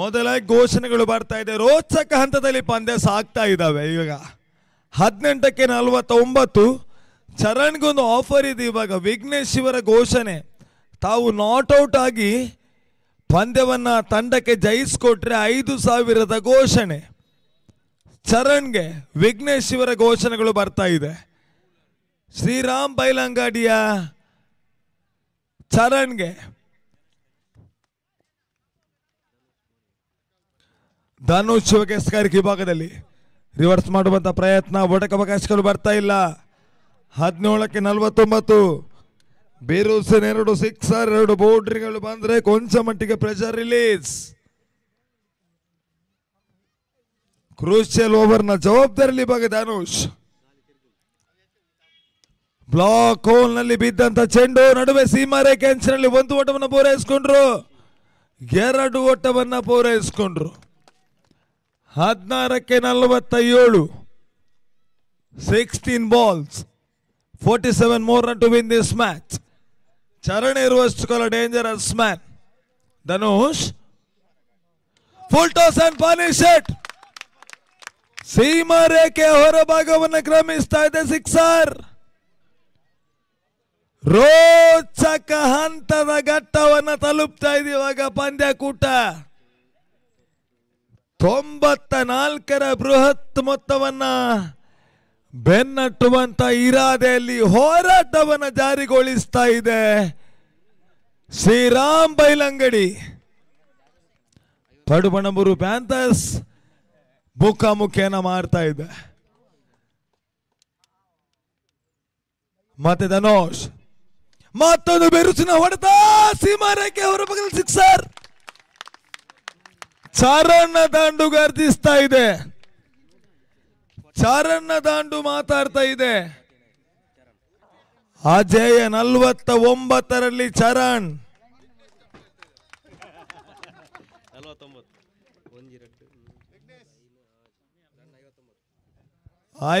ಮೊದಲ ಘೋಷಣೆಗಳು ಬರ್ತಾ ಇದೆ ರೋಚಕ ಹಂತದಲ್ಲಿ ಪಂದ್ಯ ಸಾಕ್ತಾ ಇದ್ದಾವೆ ಇವಾಗ ಹದಿನೆಂಟಕ್ಕೆ ನಲವತ್ತೊಂಬತ್ತು ಚರಣ್ಗೊಂದು ಆಫರ್ ಇದೆ ಇವಾಗ ವಿಘ್ನೇಶ್ ಇವರ ಘೋಷಣೆ ತಾವು ನಾಟ್ ಔಟ್ ಆಗಿ ಪಂದ್ಯವನ್ನು ತಂಡಕ್ಕೆ ಜಯಿಸ್ಕೊಟ್ರೆ ಐದು ಸಾವಿರದ ಘೋಷಣೆ ಚರಣ್ಗೆ ವಿಘ್ನೇಶ್ ಇವರ ಘೋಷಣೆಗಳು ಬರ್ತಾ ಇದೆ ಶ್ರೀರಾಮ್ ಬೈಲಂಗಾಡಿಯ ಚರಣ್ಗೆ ಧನುಷ್ ಶಿವಕೇಸ್ಗಾರಿಕೆ ವಿಭಾಗದಲ್ಲಿ ರಿವರ್ಸ್ ಮಾಡುವಂಥ ಪ್ರಯತ್ನ ಓಟಕ್ಕೆ ಅವಕಾಶಗಳು ಬರ್ತಾ ಇಲ್ಲ ಹದಿನೇಳಕ್ಕೆ ನಲವತ್ತೊಂಬತ್ತು ಬೇರೂಸನ್ ಎರಡು ಸಿಕ್ಸರ್ ಎರಡು ಬೌಂಡ್ರಿಗಳು ಬಂದರೆ ಕೊಂಚ ಮಟ್ಟಿಗೆ ಪ್ರೆಷರ್ ರಿಲೀಸ್ ಕ್ರೂಶಿಯಲ್ ಓವರ್ನ ಜವಾಬ್ದಾರಿಯಲ್ಲಿ ಭಾಗ ಧನುಷ್ ಬ್ಲಾಕ್ ಹೋಲ್ನಲ್ಲಿ ಬಿದ್ದಂತ ಚೆಂಡು ನಡುವೆ ಸೀಮಾರೇಖೆ ಒಂದು ಓಟವನ್ನು ಪೂರೈಸಿಕೊಂಡ್ರು ಎರಡು ಓಟವನ್ನು ಪೂರೈಸಿಕೊಂಡ್ರು ಹದಿನಾರಕ್ಕೆ ನಲವತ್ತ ಏಳು sixteen balls forty seven more to win this match Charan ಇರುವಷ್ಟು dangerous man Dhanush full toss and punish ಸೀಮಾ ರೇಖೆ ಹೊರಭಾಗವನ್ನು ಕ್ರಮಿಸ್ತಾ ಇದೆ ಸಿಕ್ಸರ್ ರೋಚಕ ಹಂತದ ಘಟ್ಟವನ್ನು ತಲುಪ್ತಾ ಇದೀವಾಗ ಕೂಟ ತೊಂಬತ್ತ ನಾಲ್ಕರ ಬೃಹತ್ ಮೊತ್ತವನ್ನ ಬೆನ್ನಟ್ಟುವಂತ ಇರಾದೆಯಲ್ಲಿ ಹೋರಾಟವನ್ನು ಜಾರಿಗೊಳಿಸ್ತಾ ಇದೆ ಶ್ರೀರಾಮ್ ಬೈಲಂಗಡಿ ಪಡುಬಣಬೂರು ಪ್ಯಾಂಥರ್ಸ್ ಮುಖಾಮುಖಿಯನ್ನ ಮಾಡ್ತಾ ಇದೆ ಮತ್ತೆ ಧನೋಷ್ ಮತ್ತೊಂದು ಬಿರುಸಿನ ಹೊಡೆತ ಸೀಮಾರೇಖೆ ಅವರ ಪಕ್ಕದಲ್ಲಿ ಸಿಕ್ಸರ್ ಚಾರಣ್ಣ ದಾಂಡು ಗರ್ಧಿಸ್ತಾ ಇದೆ ಚಾರಣ್ಣ ದಾಂಡು ಮಾತಾಡ್ತಾ ಇದೆ ಅಜಯ ನಲ್ವತ್ತ ಒಂಬತ್ತರಲ್ಲಿ ಚರಣ್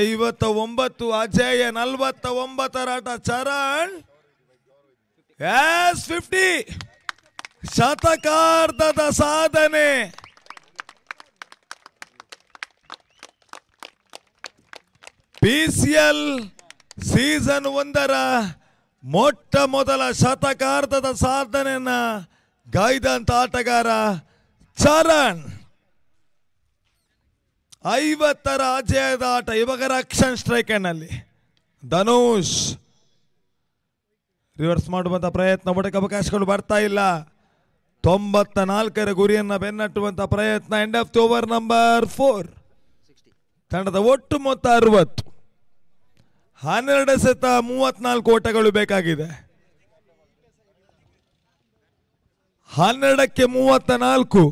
ಐವತ್ತ ಒಂಬತ್ತು ಅಜಯ ನಲ್ವತ್ತ ಆಟ ಚರಣ್ ಎಸ್ ಫಿಫ್ಟಿ ಶತಕಾರ್ಧದ ಸಾಧನೆ ಪಿ ಸಿ ಎಲ್ ಸೀಸನ್ ಒಂದರ ಮೊಟ್ಟ ಮೊದಲ ಶತಕಾರ್ಧದ ಸಾಧನೆಯನ್ನ ಗಾಯ್ದಂತ ಆಟಗಾರ ಚರಣ್ ಐವತ್ತರ ಅಜಯದ ಆಟ ಇವಾಗ ರಕ್ಷನ್ ಸ್ಟ್ರೈಕರ್ನಲ್ಲಿ ಧನುಷ್ ರಿವರ್ಸ್ ಮಾಡುವಂತ ಪ್ರಯತ್ನ ಬಡಕ ಅವಕಾಶಗಳು ಬರ್ತಾ ಇಲ್ಲ ತೊಂಬತ್ತ ನಾಲ್ಕರ ಗುರಿಯನ್ನು ಬೆನ್ನಟ್ಟುವಂತ ಪ್ರಯತ್ನ end of over number four ತಂಡದ ಒಟ್ಟು ಮೊತ್ತ ಅರವತ್ತು ಹನ್ನೆರಡು ಸತ ಮೂವತ್ನಾಲ್ಕು ಓಟಗಳು ಬೇಕಾಗಿದೆ ಹನ್ನೆರಡಕ್ಕೆ ಮೂವತ್ತ ನಾಲ್ಕು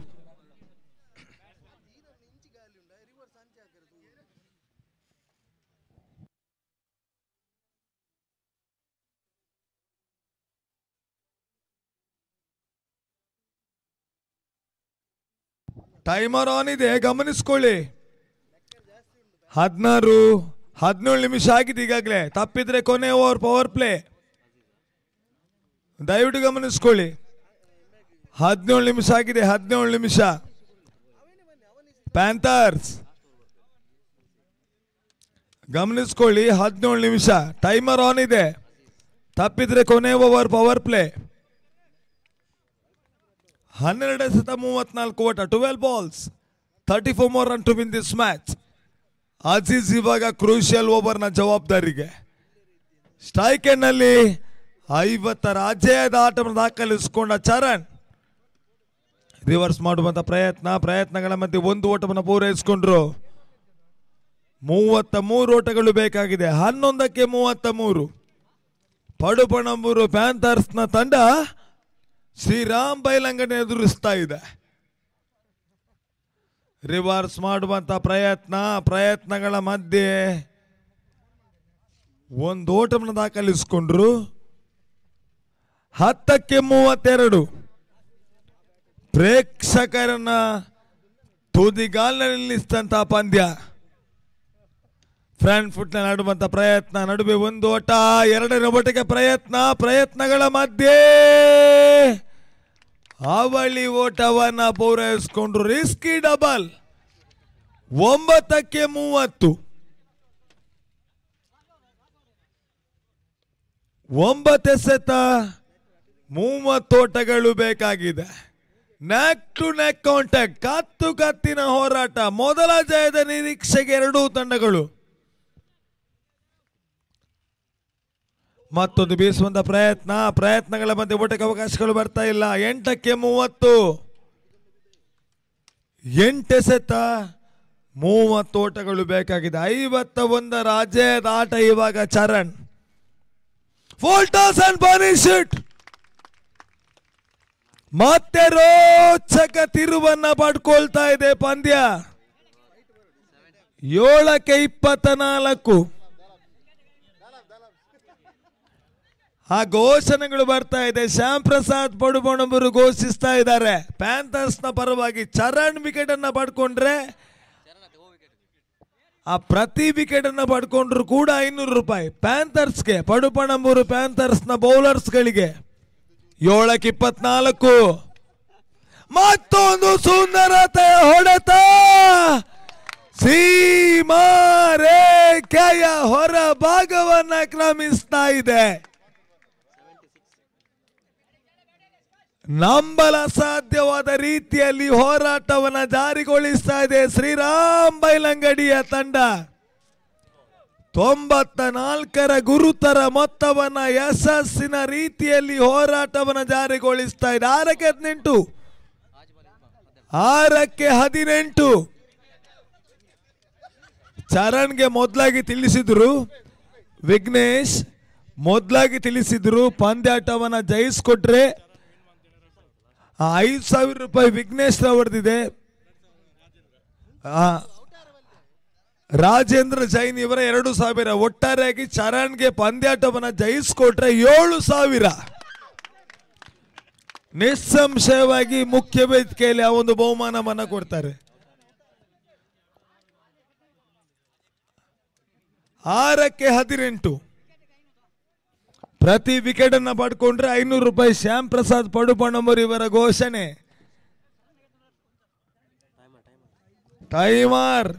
ಟೈಮರ್ ಆನ್ ಇದೆ ಗಮನಿಸ್ಕೊಳ್ಳಿ ಹದಿನಾರು ಹದಿನೇಳು ನಿಮಿಷ ಆಗಿದೆ ಈಗಾಗಲೇ ತಪ್ಪಿದ್ರೆ ಕೊನೆ ಓವರ್ ಪವರ್ ಪ್ಲೇ ದಯವಿಟ್ಟು ಗಮನಿಸ್ಕೊಳ್ಳಿ ಹದಿನೇಳು ನಿಮಿಷ ಆಗಿದೆ ಹದಿನೇಳು ನಿಮಿಷ ಪ್ಯಾಂಥರ್ಸ್ ಗಮನಿಸ್ಕೊಳ್ಳಿ ಹದಿನೇಳು ನಿಮಿಷ ಟೈಮರ್ ಆನ್ ಇದೆ ತಪ್ಪಿದ್ರೆ ಕೊನೆ ಓವರ್ ಪವರ್ ಪ್ಲೇ ಹನ್ನೆರಡು ಸತ ಮೂವತ್ನಾಲ್ಕು ಓಟ twelve balls thirty four more run to win this match ಆಸೀಸ್ ಇವಾಗ ಕ್ರೂಷಿಯಲ್ ಓವರ್ನ ಜವಾಬ್ದಾರಿಗೆ ಸ್ಟ್ರೈಕೆನಲ್ಲಿ ಐವತ್ತರ ಅಜಯದ ಆಟವನ್ನು ದಾಖಲಿಸಿಕೊಂಡ ಚರಣ್ ರಿವರ್ಸ್ ಮಾಡುವಂಥ ಪ್ರಯತ್ನ ಪ್ರಯತ್ನಗಳ ಮಧ್ಯೆ ಒಂದು ಓಟವನ್ನು ಪೂರೈಸಿಕೊಂಡ್ರು ಮೂವತ್ತ ಮೂರು ಓಟಗಳು ಬೇಕಾಗಿದೆ ಹನ್ನೊಂದಕ್ಕೆ ಮೂವತ್ತ ಮೂರು ಪಡುಪಣಂಬೂರು ಪ್ಯಾಂಥರ್ಸ್ನ ತಂಡ ಶ್ರೀರಾಮ್ ಬೈಲಂಗನ ಎದುರಿಸ್ತಾ ಇದೆ ರಿವರ್ಸ್ ಮಾಡುವಂಥ ಪ್ರಯತ್ನ ಪ್ರಯತ್ನಗಳ ಮಧ್ಯೆ ಒಂದು ಓಟವನ್ನು ದಾಖಲಿಸಿಕೊಂಡ್ರು ಹತ್ತಕ್ಕೆ ಮೂವತ್ತೆರಡು ಪ್ರೇಕ್ಷಕರನ್ನ ತುದಿಗಾಲಿನಲ್ಲಿ ನಿಲ್ಲಿಸಿದಂತಹ ಪಂದ್ಯ ಫ್ರಂಟ್ ಫುಟ್ನ ನಡುವಂಥ ಪ್ರಯತ್ನ ನಡುವೆ ಒಂದು ಓಟ ಎರಡನೇ ಒಟಕ್ಕೆ ಪ್ರಯತ್ನ ಪ್ರಯತ್ನಗಳ ಮಧ್ಯೆ ಅವಳಿ ಓಟವನ್ನ ಪೂರೈಸಿಕೊಂಡ್ರು ರಿಸ್ಕಿ ಡಬಲ್ ಒಂಬತ್ತಕ್ಕೆ ಮೂವತ್ತು ಒಂಬತ್ತು ಎಸೆತ ಓಟಗಳು ಬೇಕಾಗಿದೆ ನ್ಯಾಕ್ ಟು ನ್ಯಾಕ್ ಕಾಂಟ್ಯಾಕ್ಟ್ ಕತ್ತು ಕತ್ತಿನ ಹೋರಾಟ ಮೊದಲ ಜಯದ ನಿರೀಕ್ಷೆಗೆ ಎರಡೂ ತಂಡಗಳು ಮತ್ತೊಂದು ಬೀಸುವಂತ ಪ್ರಯತ್ನ ಪ್ರಯತ್ನಗಳ ಮಧ್ಯೆ ಊಟಕ್ಕೆ ಅವಕಾಶಗಳು ಬರ್ತಾ ಇಲ್ಲ ಎಂಟಕ್ಕೆ ಮೂವತ್ತು ಎಂಟೆಸೆತ ಮೂವತ್ತು ಓಟಗಳು ಬೇಕಾಗಿದೆ ಐವತ್ತ ಒಂದ ರಾಜ್ಯದ ಆಟ ಇವಾಗ ಚರಣ್ ಫೋಲ್ಟಾಸ್ ಅಂಡ್ ಬಾನಿಶಿಟ್ ಮತ್ತೆ ರೋಚಕ ತಿರುವನ್ನ ಪಡ್ಕೊಳ್ತಾ ಇದೆ ಪಂದ್ಯ ಏಳಕ್ಕೆ ಇಪ್ಪತ್ತ ನಾಲ್ಕು ಆ ಘೋಷಣೆಗಳು ಬರ್ತಾ ಇದೆ ಶ್ಯಾಮ್ ಪ್ರಸಾದ್ ಪಡುಬಣವರು ಘೋಷಿಸ್ತಾ ಇದ್ದಾರೆ ಪ್ಯಾಂಥರ್ಸ್ನ ಪರವಾಗಿ ಚರಣ್ ವಿಕೆಟ್ ಅನ್ನ ಪಡ್ಕೊಂಡ್ರೆ ಆ ಪ್ರತಿ ವಿಕೆಟ್ ಅನ್ನ ಪಡ್ಕೊಂಡ್ರು ಕೂಡ ಐನೂರು ರೂಪಾಯಿ ಪ್ಯಾಂಥರ್ಸ್ಗೆ ಪಡುಪಣಂಬೂರು ಪ್ಯಾಂಥರ್ಸ್ನ ಗಳಿಗೆ ಏಳಕ್ಕೆ ಇಪ್ಪತ್ನಾಲ್ಕು ಮತ್ತೊಂದು ಸುಂದರತೆ ಹೊಡೆತ ಸೀಮಾ ರೇಖೆಯ ಹೊರ ಭಾಗವನ್ನ ಕ್ರಮಿಸ್ತಾ ಇದೆ ನಂಬಲ ಸಾಧ್ಯವಾದ ರೀತಿಯಲ್ಲಿ ಹೋರಾಟವನ್ನು ಜಾರಿಗೊಳಿಸ್ತಾ ಇದೆ ಶ್ರೀರಾಮ್ ಬೈಲಂಗಡಿಯ ತಂಡ ತೊಂಬತ್ತ ನಾಲ್ಕರ ಗುರುತರ ಮೊತ್ತವನ್ನು ಯಶಸ್ಸಿನ ರೀತಿಯಲ್ಲಿ ಹೋರಾಟವನ್ನು ಜಾರಿಗೊಳಿಸ್ತಾ ಇದೆ ಆರಕ್ಕೆ ಹದಿನೆಂಟು ಆರಕ್ಕೆ ಹದಿನೆಂಟು ಚರಣ್ಗೆ ಮೊದಲಾಗಿ ತಿಳಿಸಿದ್ರು ವಿಘ್ನೇಶ್ ಮೊದಲಾಗಿ ತಿಳಿಸಿದ್ರು ಪಂದ್ಯಾಟವನ್ನು ಜಯಿಸ್ಕೊಟ್ರೆ ಐದು ಸಾವಿರ ರೂಪಾಯಿ ವಿಘ್ನೇಶ್ ಅವರದಿದೆ ರಾಜೇಂದ್ರ ಜೈನ್ ಇವರ ಎರಡು ಸಾವಿರ ಒಟ್ಟಾರೆಯಾಗಿ ಚರಣ್ಗೆ ಪಂದ್ಯಾಟವನ್ನು ಜಯಿಸ್ಕೊಟ್ರೆ ಏಳು ಸಾವಿರ ನಿಸ್ಸಂಶಯವಾಗಿ ಮುಖ್ಯ ವೇದಿಕೆಯಲ್ಲಿ ಆ ಒಂದು ಬಹುಮಾನವನ್ನ ಕೊಡ್ತಾರೆ ಆರಕ್ಕೆ ಹದಿನೆಂಟು ಪ್ರತಿ ವಿಕೆಟ್ ಅನ್ನ ಪಡ್ಕೊಂಡ್ರೆ ಐನೂರು ರೂಪಾಯಿ ಶ್ಯಾಮ್ ಪ್ರಸಾದ್ ಪಡುಪಣ್ಣಮ್ಮರು ಇವರ ಘೋಷಣೆ ಟೈಮರ್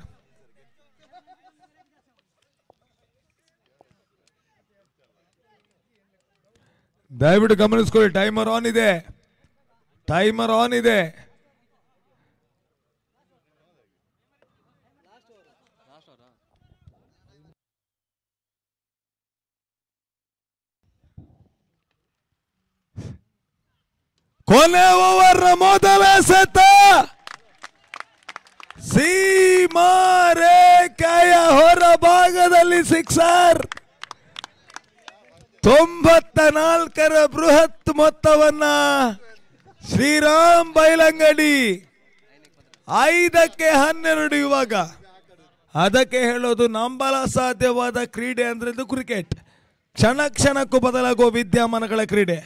ದಯವಿಟ್ಟು ಗಮನಿಸ್ಕೊಳ್ಳಿ ಟೈಮರ್ ಆನ್ ಇದೆ ಟೈಮರ್ ಆನ್ ಇದೆ ಕೊನೆ ಓವರ್ ಮೊದಲ ಸತ ಸೀಮಾ ಹೊರ ಭಾಗದಲ್ಲಿ ಸಿಕ್ಸರ್ ತೊಂಬತ್ತ ನಾಲ್ಕರ ಬೃಹತ್ ಮೊತ್ತವನ್ನ ಶ್ರೀರಾಮ್ ಬೈಲಂಗಡಿ ಐದಕ್ಕೆ ಹನ್ನೆರಡು ಇವಾಗ ಅದಕ್ಕೆ ಹೇಳೋದು ನಂಬಲ ಸಾಧ್ಯವಾದ ಕ್ರೀಡೆ ಅಂದ್ರೆ ಕ್ರಿಕೆಟ್ ಕ್ಷಣ ಕ್ಷಣಕ್ಕೂ ಬದಲಾಗುವ ವಿದ್ಯಮಾನಗಳ ಕ್ರೀಡೆ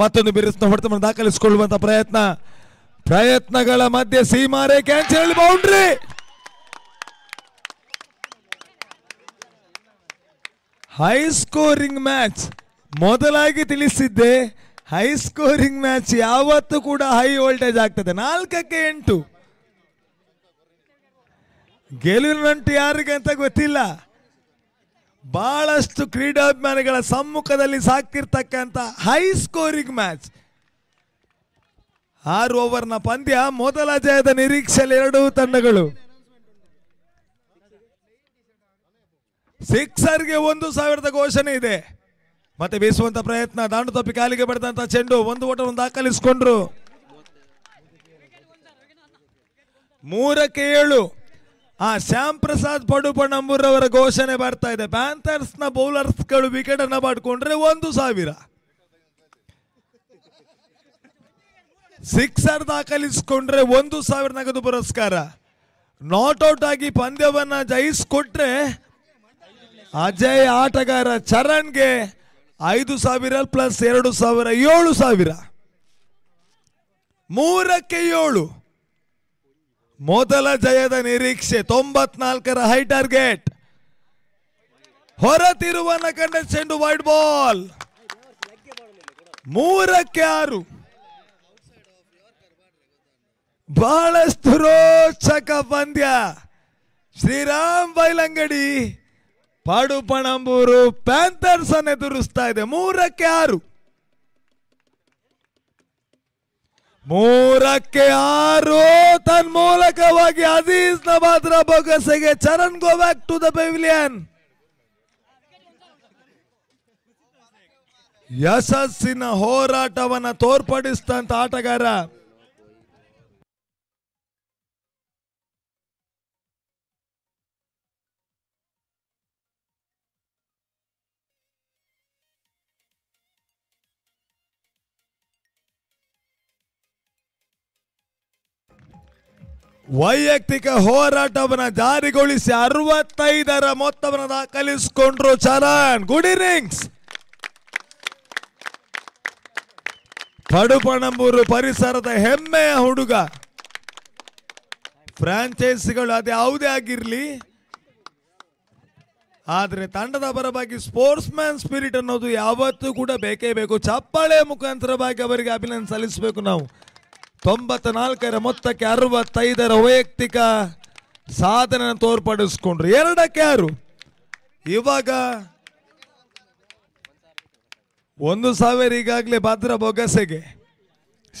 ಮತ್ತೊಂದು ಬಿರುಸಿನ ಹೊಡೆತವನ್ನು ದಾಖಲಿಸಿಕೊಳ್ಳುವಂತ ಪ್ರಯತ್ನ ಪ್ರಯತ್ನಗಳ ಮಧ್ಯೆ ಸೀಮಾರೆ ಕ್ಯಾನ್ಸಲ್ ಬೌಂಡ್ರಿ ಹೈ ಸ್ಕೋರಿಂಗ್ ಮ್ಯಾಚ್ ಮೊದಲಾಗಿ ತಿಳಿಸಿದ್ದೆ ಹೈ ಸ್ಕೋರಿಂಗ್ ಮ್ಯಾಚ್ ಯಾವತ್ತೂ ಕೂಡ ಹೈ ವೋಲ್ಟೇಜ್ ಆಗ್ತದೆ ನಾಲ್ಕಕ್ಕೆ ಎಂಟು ಗೆಲುವಿನಂಟು ಯಾರಿಗೆ ಅಂತ ಗೊತ್ತಿಲ್ಲ ಬಹಳಷ್ಟು ಕ್ರೀಡಾಭಿಮಾನಿಗಳ ಸಮ್ಮುಖದಲ್ಲಿ ಸಾಕ್ತಿರ್ತಕ್ಕಂಥ ಹೈ ಸ್ಕೋರಿಂಗ್ ಮ್ಯಾಚ್ ಆರು ಓವರ್ನ ಪಂದ್ಯ ಮೊದಲ ಜಯದ ನಿರೀಕ್ಷೆಯಲ್ಲಿ ಎರಡೂ ತಂಡಗಳು ಸಿಕ್ಸರ್ಗೆ ಒಂದು ಸಾವಿರದ ಘೋಷಣೆ ಇದೆ ಮತ್ತೆ ಬೀಸುವಂತ ಪ್ರಯತ್ನ ದಾಂಡು ತಪ್ಪಿ ಕಾಲಿಗೆ ಬಡದಂತ ಚೆಂಡು ಒಂದು ಓಟವನ್ನು ದಾಖಲಿಸಿಕೊಂಡ್ರು ಮೂರಕ್ಕೆ ಏಳು ಆ ಶ್ಯಾಮ್ ಪ್ರಸಾದ್ ಪಡುಪ ನಂಬೂರವರ ಘೋಷಣೆ ಬರ್ತಾ ಇದೆ ಪ್ಯಾಂಥರ್ಸ್ ನ ಬೌಲರ್ಸ್ ಗಳು ವಿಕೆಟ್ ಅನ್ನ ಪಡ್ಕೊಂಡ್ರೆ ಒಂದು ಸಾವಿರ ಸಿಕ್ಸರ್ ದಾಖಲಿಸಿಕೊಂಡ್ರೆ ಒಂದು ಸಾವಿರ ನಗದು ಪುರಸ್ಕಾರ ಔಟ್ ಆಗಿ ಪಂದ್ಯವನ್ನ ಜಯಿಸಿಕೊಟ್ರೆ ಅಜಯ್ ಆಟಗಾರ ಚರಣ್ಗೆ ಐದು ಸಾವಿರ ಪ್ಲಸ್ ಎರಡು ಸಾವಿರ ಏಳು ಸಾವಿರ ಮೂರಕ್ಕೆ ಏಳು ಮೊದಲ ಜಯದ ನಿರೀಕ್ಷೆ ತೊಂಬತ್ನಾಲ್ಕರ ಹೈ ಟಾರ್ಗೆಟ್ ಹೊರತಿರುವನ್ನ ಕಂಡ ಚೆಂಡು ವೈಡ್ ಬಾಲ್ ಮೂರಕ್ಕೆ ಆರು ಬಹಳಷ್ಟು ರೋಚಕ ಪಂದ್ಯ ಶ್ರೀರಾಮ್ ಬೈಲಂಗಡಿ ಪಾಡುಪಣಂಬೂರು ಪ್ಯಾಂಥರ್ಸ್ ಅನ್ನು ಎದುರಿಸ್ತಾ ಇದೆ ಮೂರಕ್ಕೆ ಆರು ಮೂರಕ್ಕೆ ಆರು ತನ್ ಮೂಲಕವಾಗಿ ಅಜೀಜ್ ನಬಾದ್ರ ಬೊಗಸೆಗೆ Charan go back to the pavilion ಯಶಸ್ಸಿನ ಹೋರಾಟವನ್ನ ತೋರ್ಪಡಿಸಿದಂತ ಆಟಗಾರ ವೈಯಕ್ತಿಕ ಹೋರಾಟವನ್ನ ಜಾರಿಗೊಳಿಸಿ ಅರವತ್ತೈದರ ಮೊತ್ತವನ್ನು ದಾಖಲಿಸಿಕೊಂಡ್ರು ಚರಣ್ ಗುಡ್ ಇನಿಂಗ್ಸ್ ಪಡುಪಣಂಬೂರು ಪರಿಸರದ ಹೆಮ್ಮೆಯ ಹುಡುಗ ಫ್ರಾಂಚೈಸಿಗಳು ಅದು ಯಾವುದೇ ಆಗಿರಲಿ ಆದರೆ ತಂಡದ ಪರವಾಗಿ ಸ್ಪೋರ್ಟ್ಸ್ ಮ್ಯಾನ್ ಸ್ಪಿರಿಟ್ ಅನ್ನೋದು ಯಾವತ್ತೂ ಕೂಡ ಬೇಕೇ ಬೇಕು ಚಪ್ಪಾಳೆ ಮುಖಾಂತರವಾಗಿ ಅವರಿಗೆ ಅಭಿನಂದನೆ ಸಲ್ಲಿಸಬೇಕು ನಾವು ತೊಂಬತ್ತ ನಾಲ್ಕರ ಮೊತ್ತಕ್ಕೆ ಅರವತ್ತೈದರ ವೈಯಕ್ತಿಕ ಸಾಧನೆ ತೋರ್ಪಡಿಸ್ಕೊಂಡ್ರು ಎರಡಕ್ಕೆ ಯಾರು ಇವಾಗ ಒಂದು ಸಾವಿರ ಈಗಾಗಲೇ ಭದ್ರ ಬೊಗಸೆಗೆ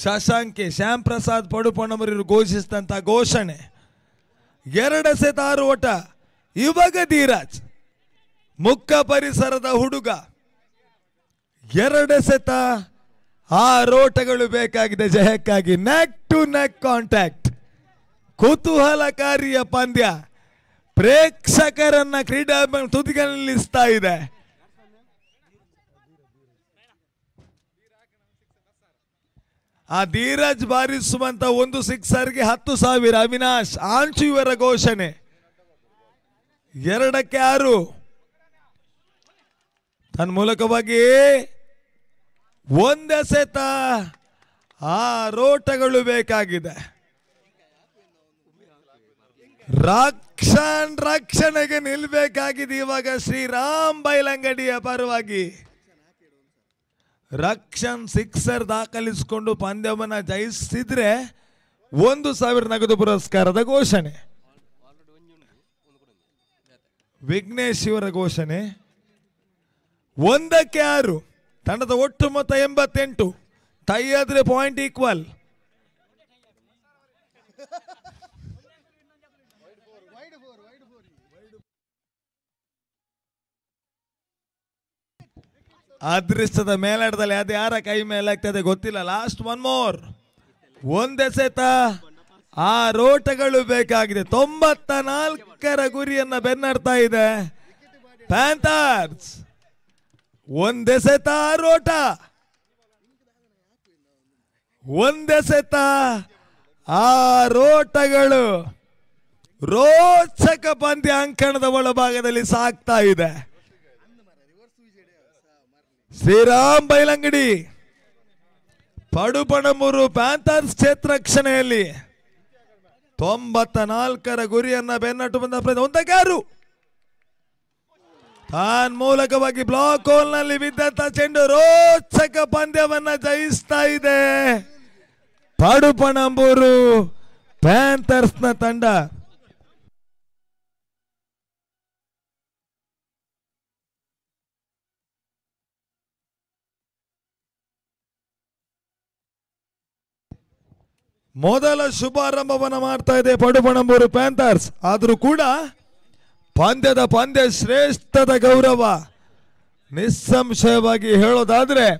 ಶಶಾಂಕೆ ಶ್ಯಾಮ್ ಪ್ರಸಾದ್ ಪಡುಪಣ್ಣವರು ಘೋಷಿಸಿದಂಥ ಘೋಷಣೆ ಎರಡು ಆರು ಓಟ ಇವಾಗ ಧೀರಾಜ್ ಮುಕ್ಕ ಪರಿಸರದ ಹುಡುಗ ಎರಡ ಸೆತ ಆ ರೋಟಗಳು ಬೇಕಾಗಿದೆ ಜಯಕ್ಕಾಗಿ ನೆಕ್ ಟು ನೆಕ್ ಕಾಂಟ್ಯಾಕ್ಟ್ ಕುತೂಹಲಕಾರಿಯ ಪಂದ್ಯ ಪ್ರೇಕ್ಷಕರನ್ನ ಕ್ರೀಡಾ ತುದಿಗಳಲ್ಲಿಸ್ತಾ ಇದೆ ಆ ಧೀರಜ್ ಬಾರಿಸುವಂತ ಒಂದು ಸಿಕ್ಸರ್ಗೆ ಹತ್ತು ಸಾವಿರ ಅವಿನಾಶ್ ಆಂಚು ಇವರ ಘೋಷಣೆ ಎರಡಕ್ಕೆ ಆರು ತನ್ನ ಮೂಲಕವಾಗಿ ಒಂದೆಸೆತ ಆ ರೋಟಗಳು ಬೇಕಾಗಿದೆ ರಕ್ಷನ್ ರಕ್ಷಣೆಗೆ ನಿಲ್ಬೇಕಾಗಿದೆ ಇವಾಗ ಶ್ರೀರಾಮ್ ಬೈಲಂಗಡಿಯ ಪರವಾಗಿ ರಕ್ಷನ್ ಸಿಕ್ಸರ್ ದಾಖಲಿಸಿಕೊಂಡು ಪಂದ್ಯವನ್ನು ಜಯಿಸಿದ್ರೆ ಒಂದು ಸಾವಿರ ನಗದು ಪುರಸ್ಕಾರದ ಘೋಷಣೆ ವಿಘ್ನೇಶ್ ಇವರ ಘೋಷಣೆ ಒಂದಕ್ಕೆ ಆರು ತಂಡದ ಒಟ್ಟು ಮೊತ್ತ ಎಂಬತ್ತೆಂಟು ಟೈ ಆದರೆ ಪಾಯಿಂಟ್ ಈಕ್ವಲ್ ಅದೃಷ್ಟದ ಮೇಲಾಟದಲ್ಲಿ ಅದು ಯಾರ ಕೈ ಮೇಲಾಗ್ತದೆ ಗೊತ್ತಿಲ್ಲ ಲಾಸ್ಟ್ ಒನ್ ಮೋರ್ ಒಂದೆಸೆತ ಆ ರೋಟಗಳು ಬೇಕಾಗಿದೆ ತೊಂಬತ್ತ ನಾಲ್ಕರ ಗುರಿಯನ್ನ ಬೆನ್ನಡ್ತಾ ಇದೆ ಪ್ಯಾಂಥರ್ಸ್ ಒಂದೆಸೆತ ರೋಟ ಒಂದೆಸೆತ ಆ ರೋಟಗಳು ರೋಚಕ ಪಂದ್ಯ ಅಂಕಣದ ಒಳಭಾಗದಲ್ಲಿ ಸಾಕ್ತಾ ಇದೆ ಶ್ರೀರಾಮ್ ಬೈಲಂಗಡಿ ಪಡುಪಣಮೂರು ಪ್ಯಾಂಥರ್ಸ್ ಕ್ಷೇತ್ರ ರಕ್ಷಣೆಯಲ್ಲಿ ತೊಂಬತ್ತ ನಾಲ್ಕರ ಗುರಿಯನ್ನ ಬೆನ್ನಟ್ಟು ಬಂದ ಪ್ರಯತ್ನ ಯಾರು ತಾನ್ ಮೂಲಕವಾಗಿ ಬ್ಲಾಕ್ ಹೋಲ್ ನಲ್ಲಿ ಬಿದ್ದಂತ ಚೆಂಡು ರೋಚಕ ಪಂದ್ಯವನ್ನ ಜಯಿಸ್ತಾ ಇದೆ ಪಡುಪಣಂಬೂರು ಪ್ಯಾಂಥರ್ಸ್ ನ ತಂಡ ಮೊದಲ ಶುಭಾರಂಭವನ್ನ ಮಾಡ್ತಾ ಇದೆ ಪಡುಪಣಂಬೂರು ಪ್ಯಾಂಥರ್ಸ್ ಆದ್ರೂ ಕೂಡ ಪಂದ್ಯದ ಪಂದ್ಯ ಶ್ರೇಷ್ಠದ ಗೌರವ ನಿಸ್ಸಂಶಯವಾಗಿ ಹೇಳೋದಾದರೆ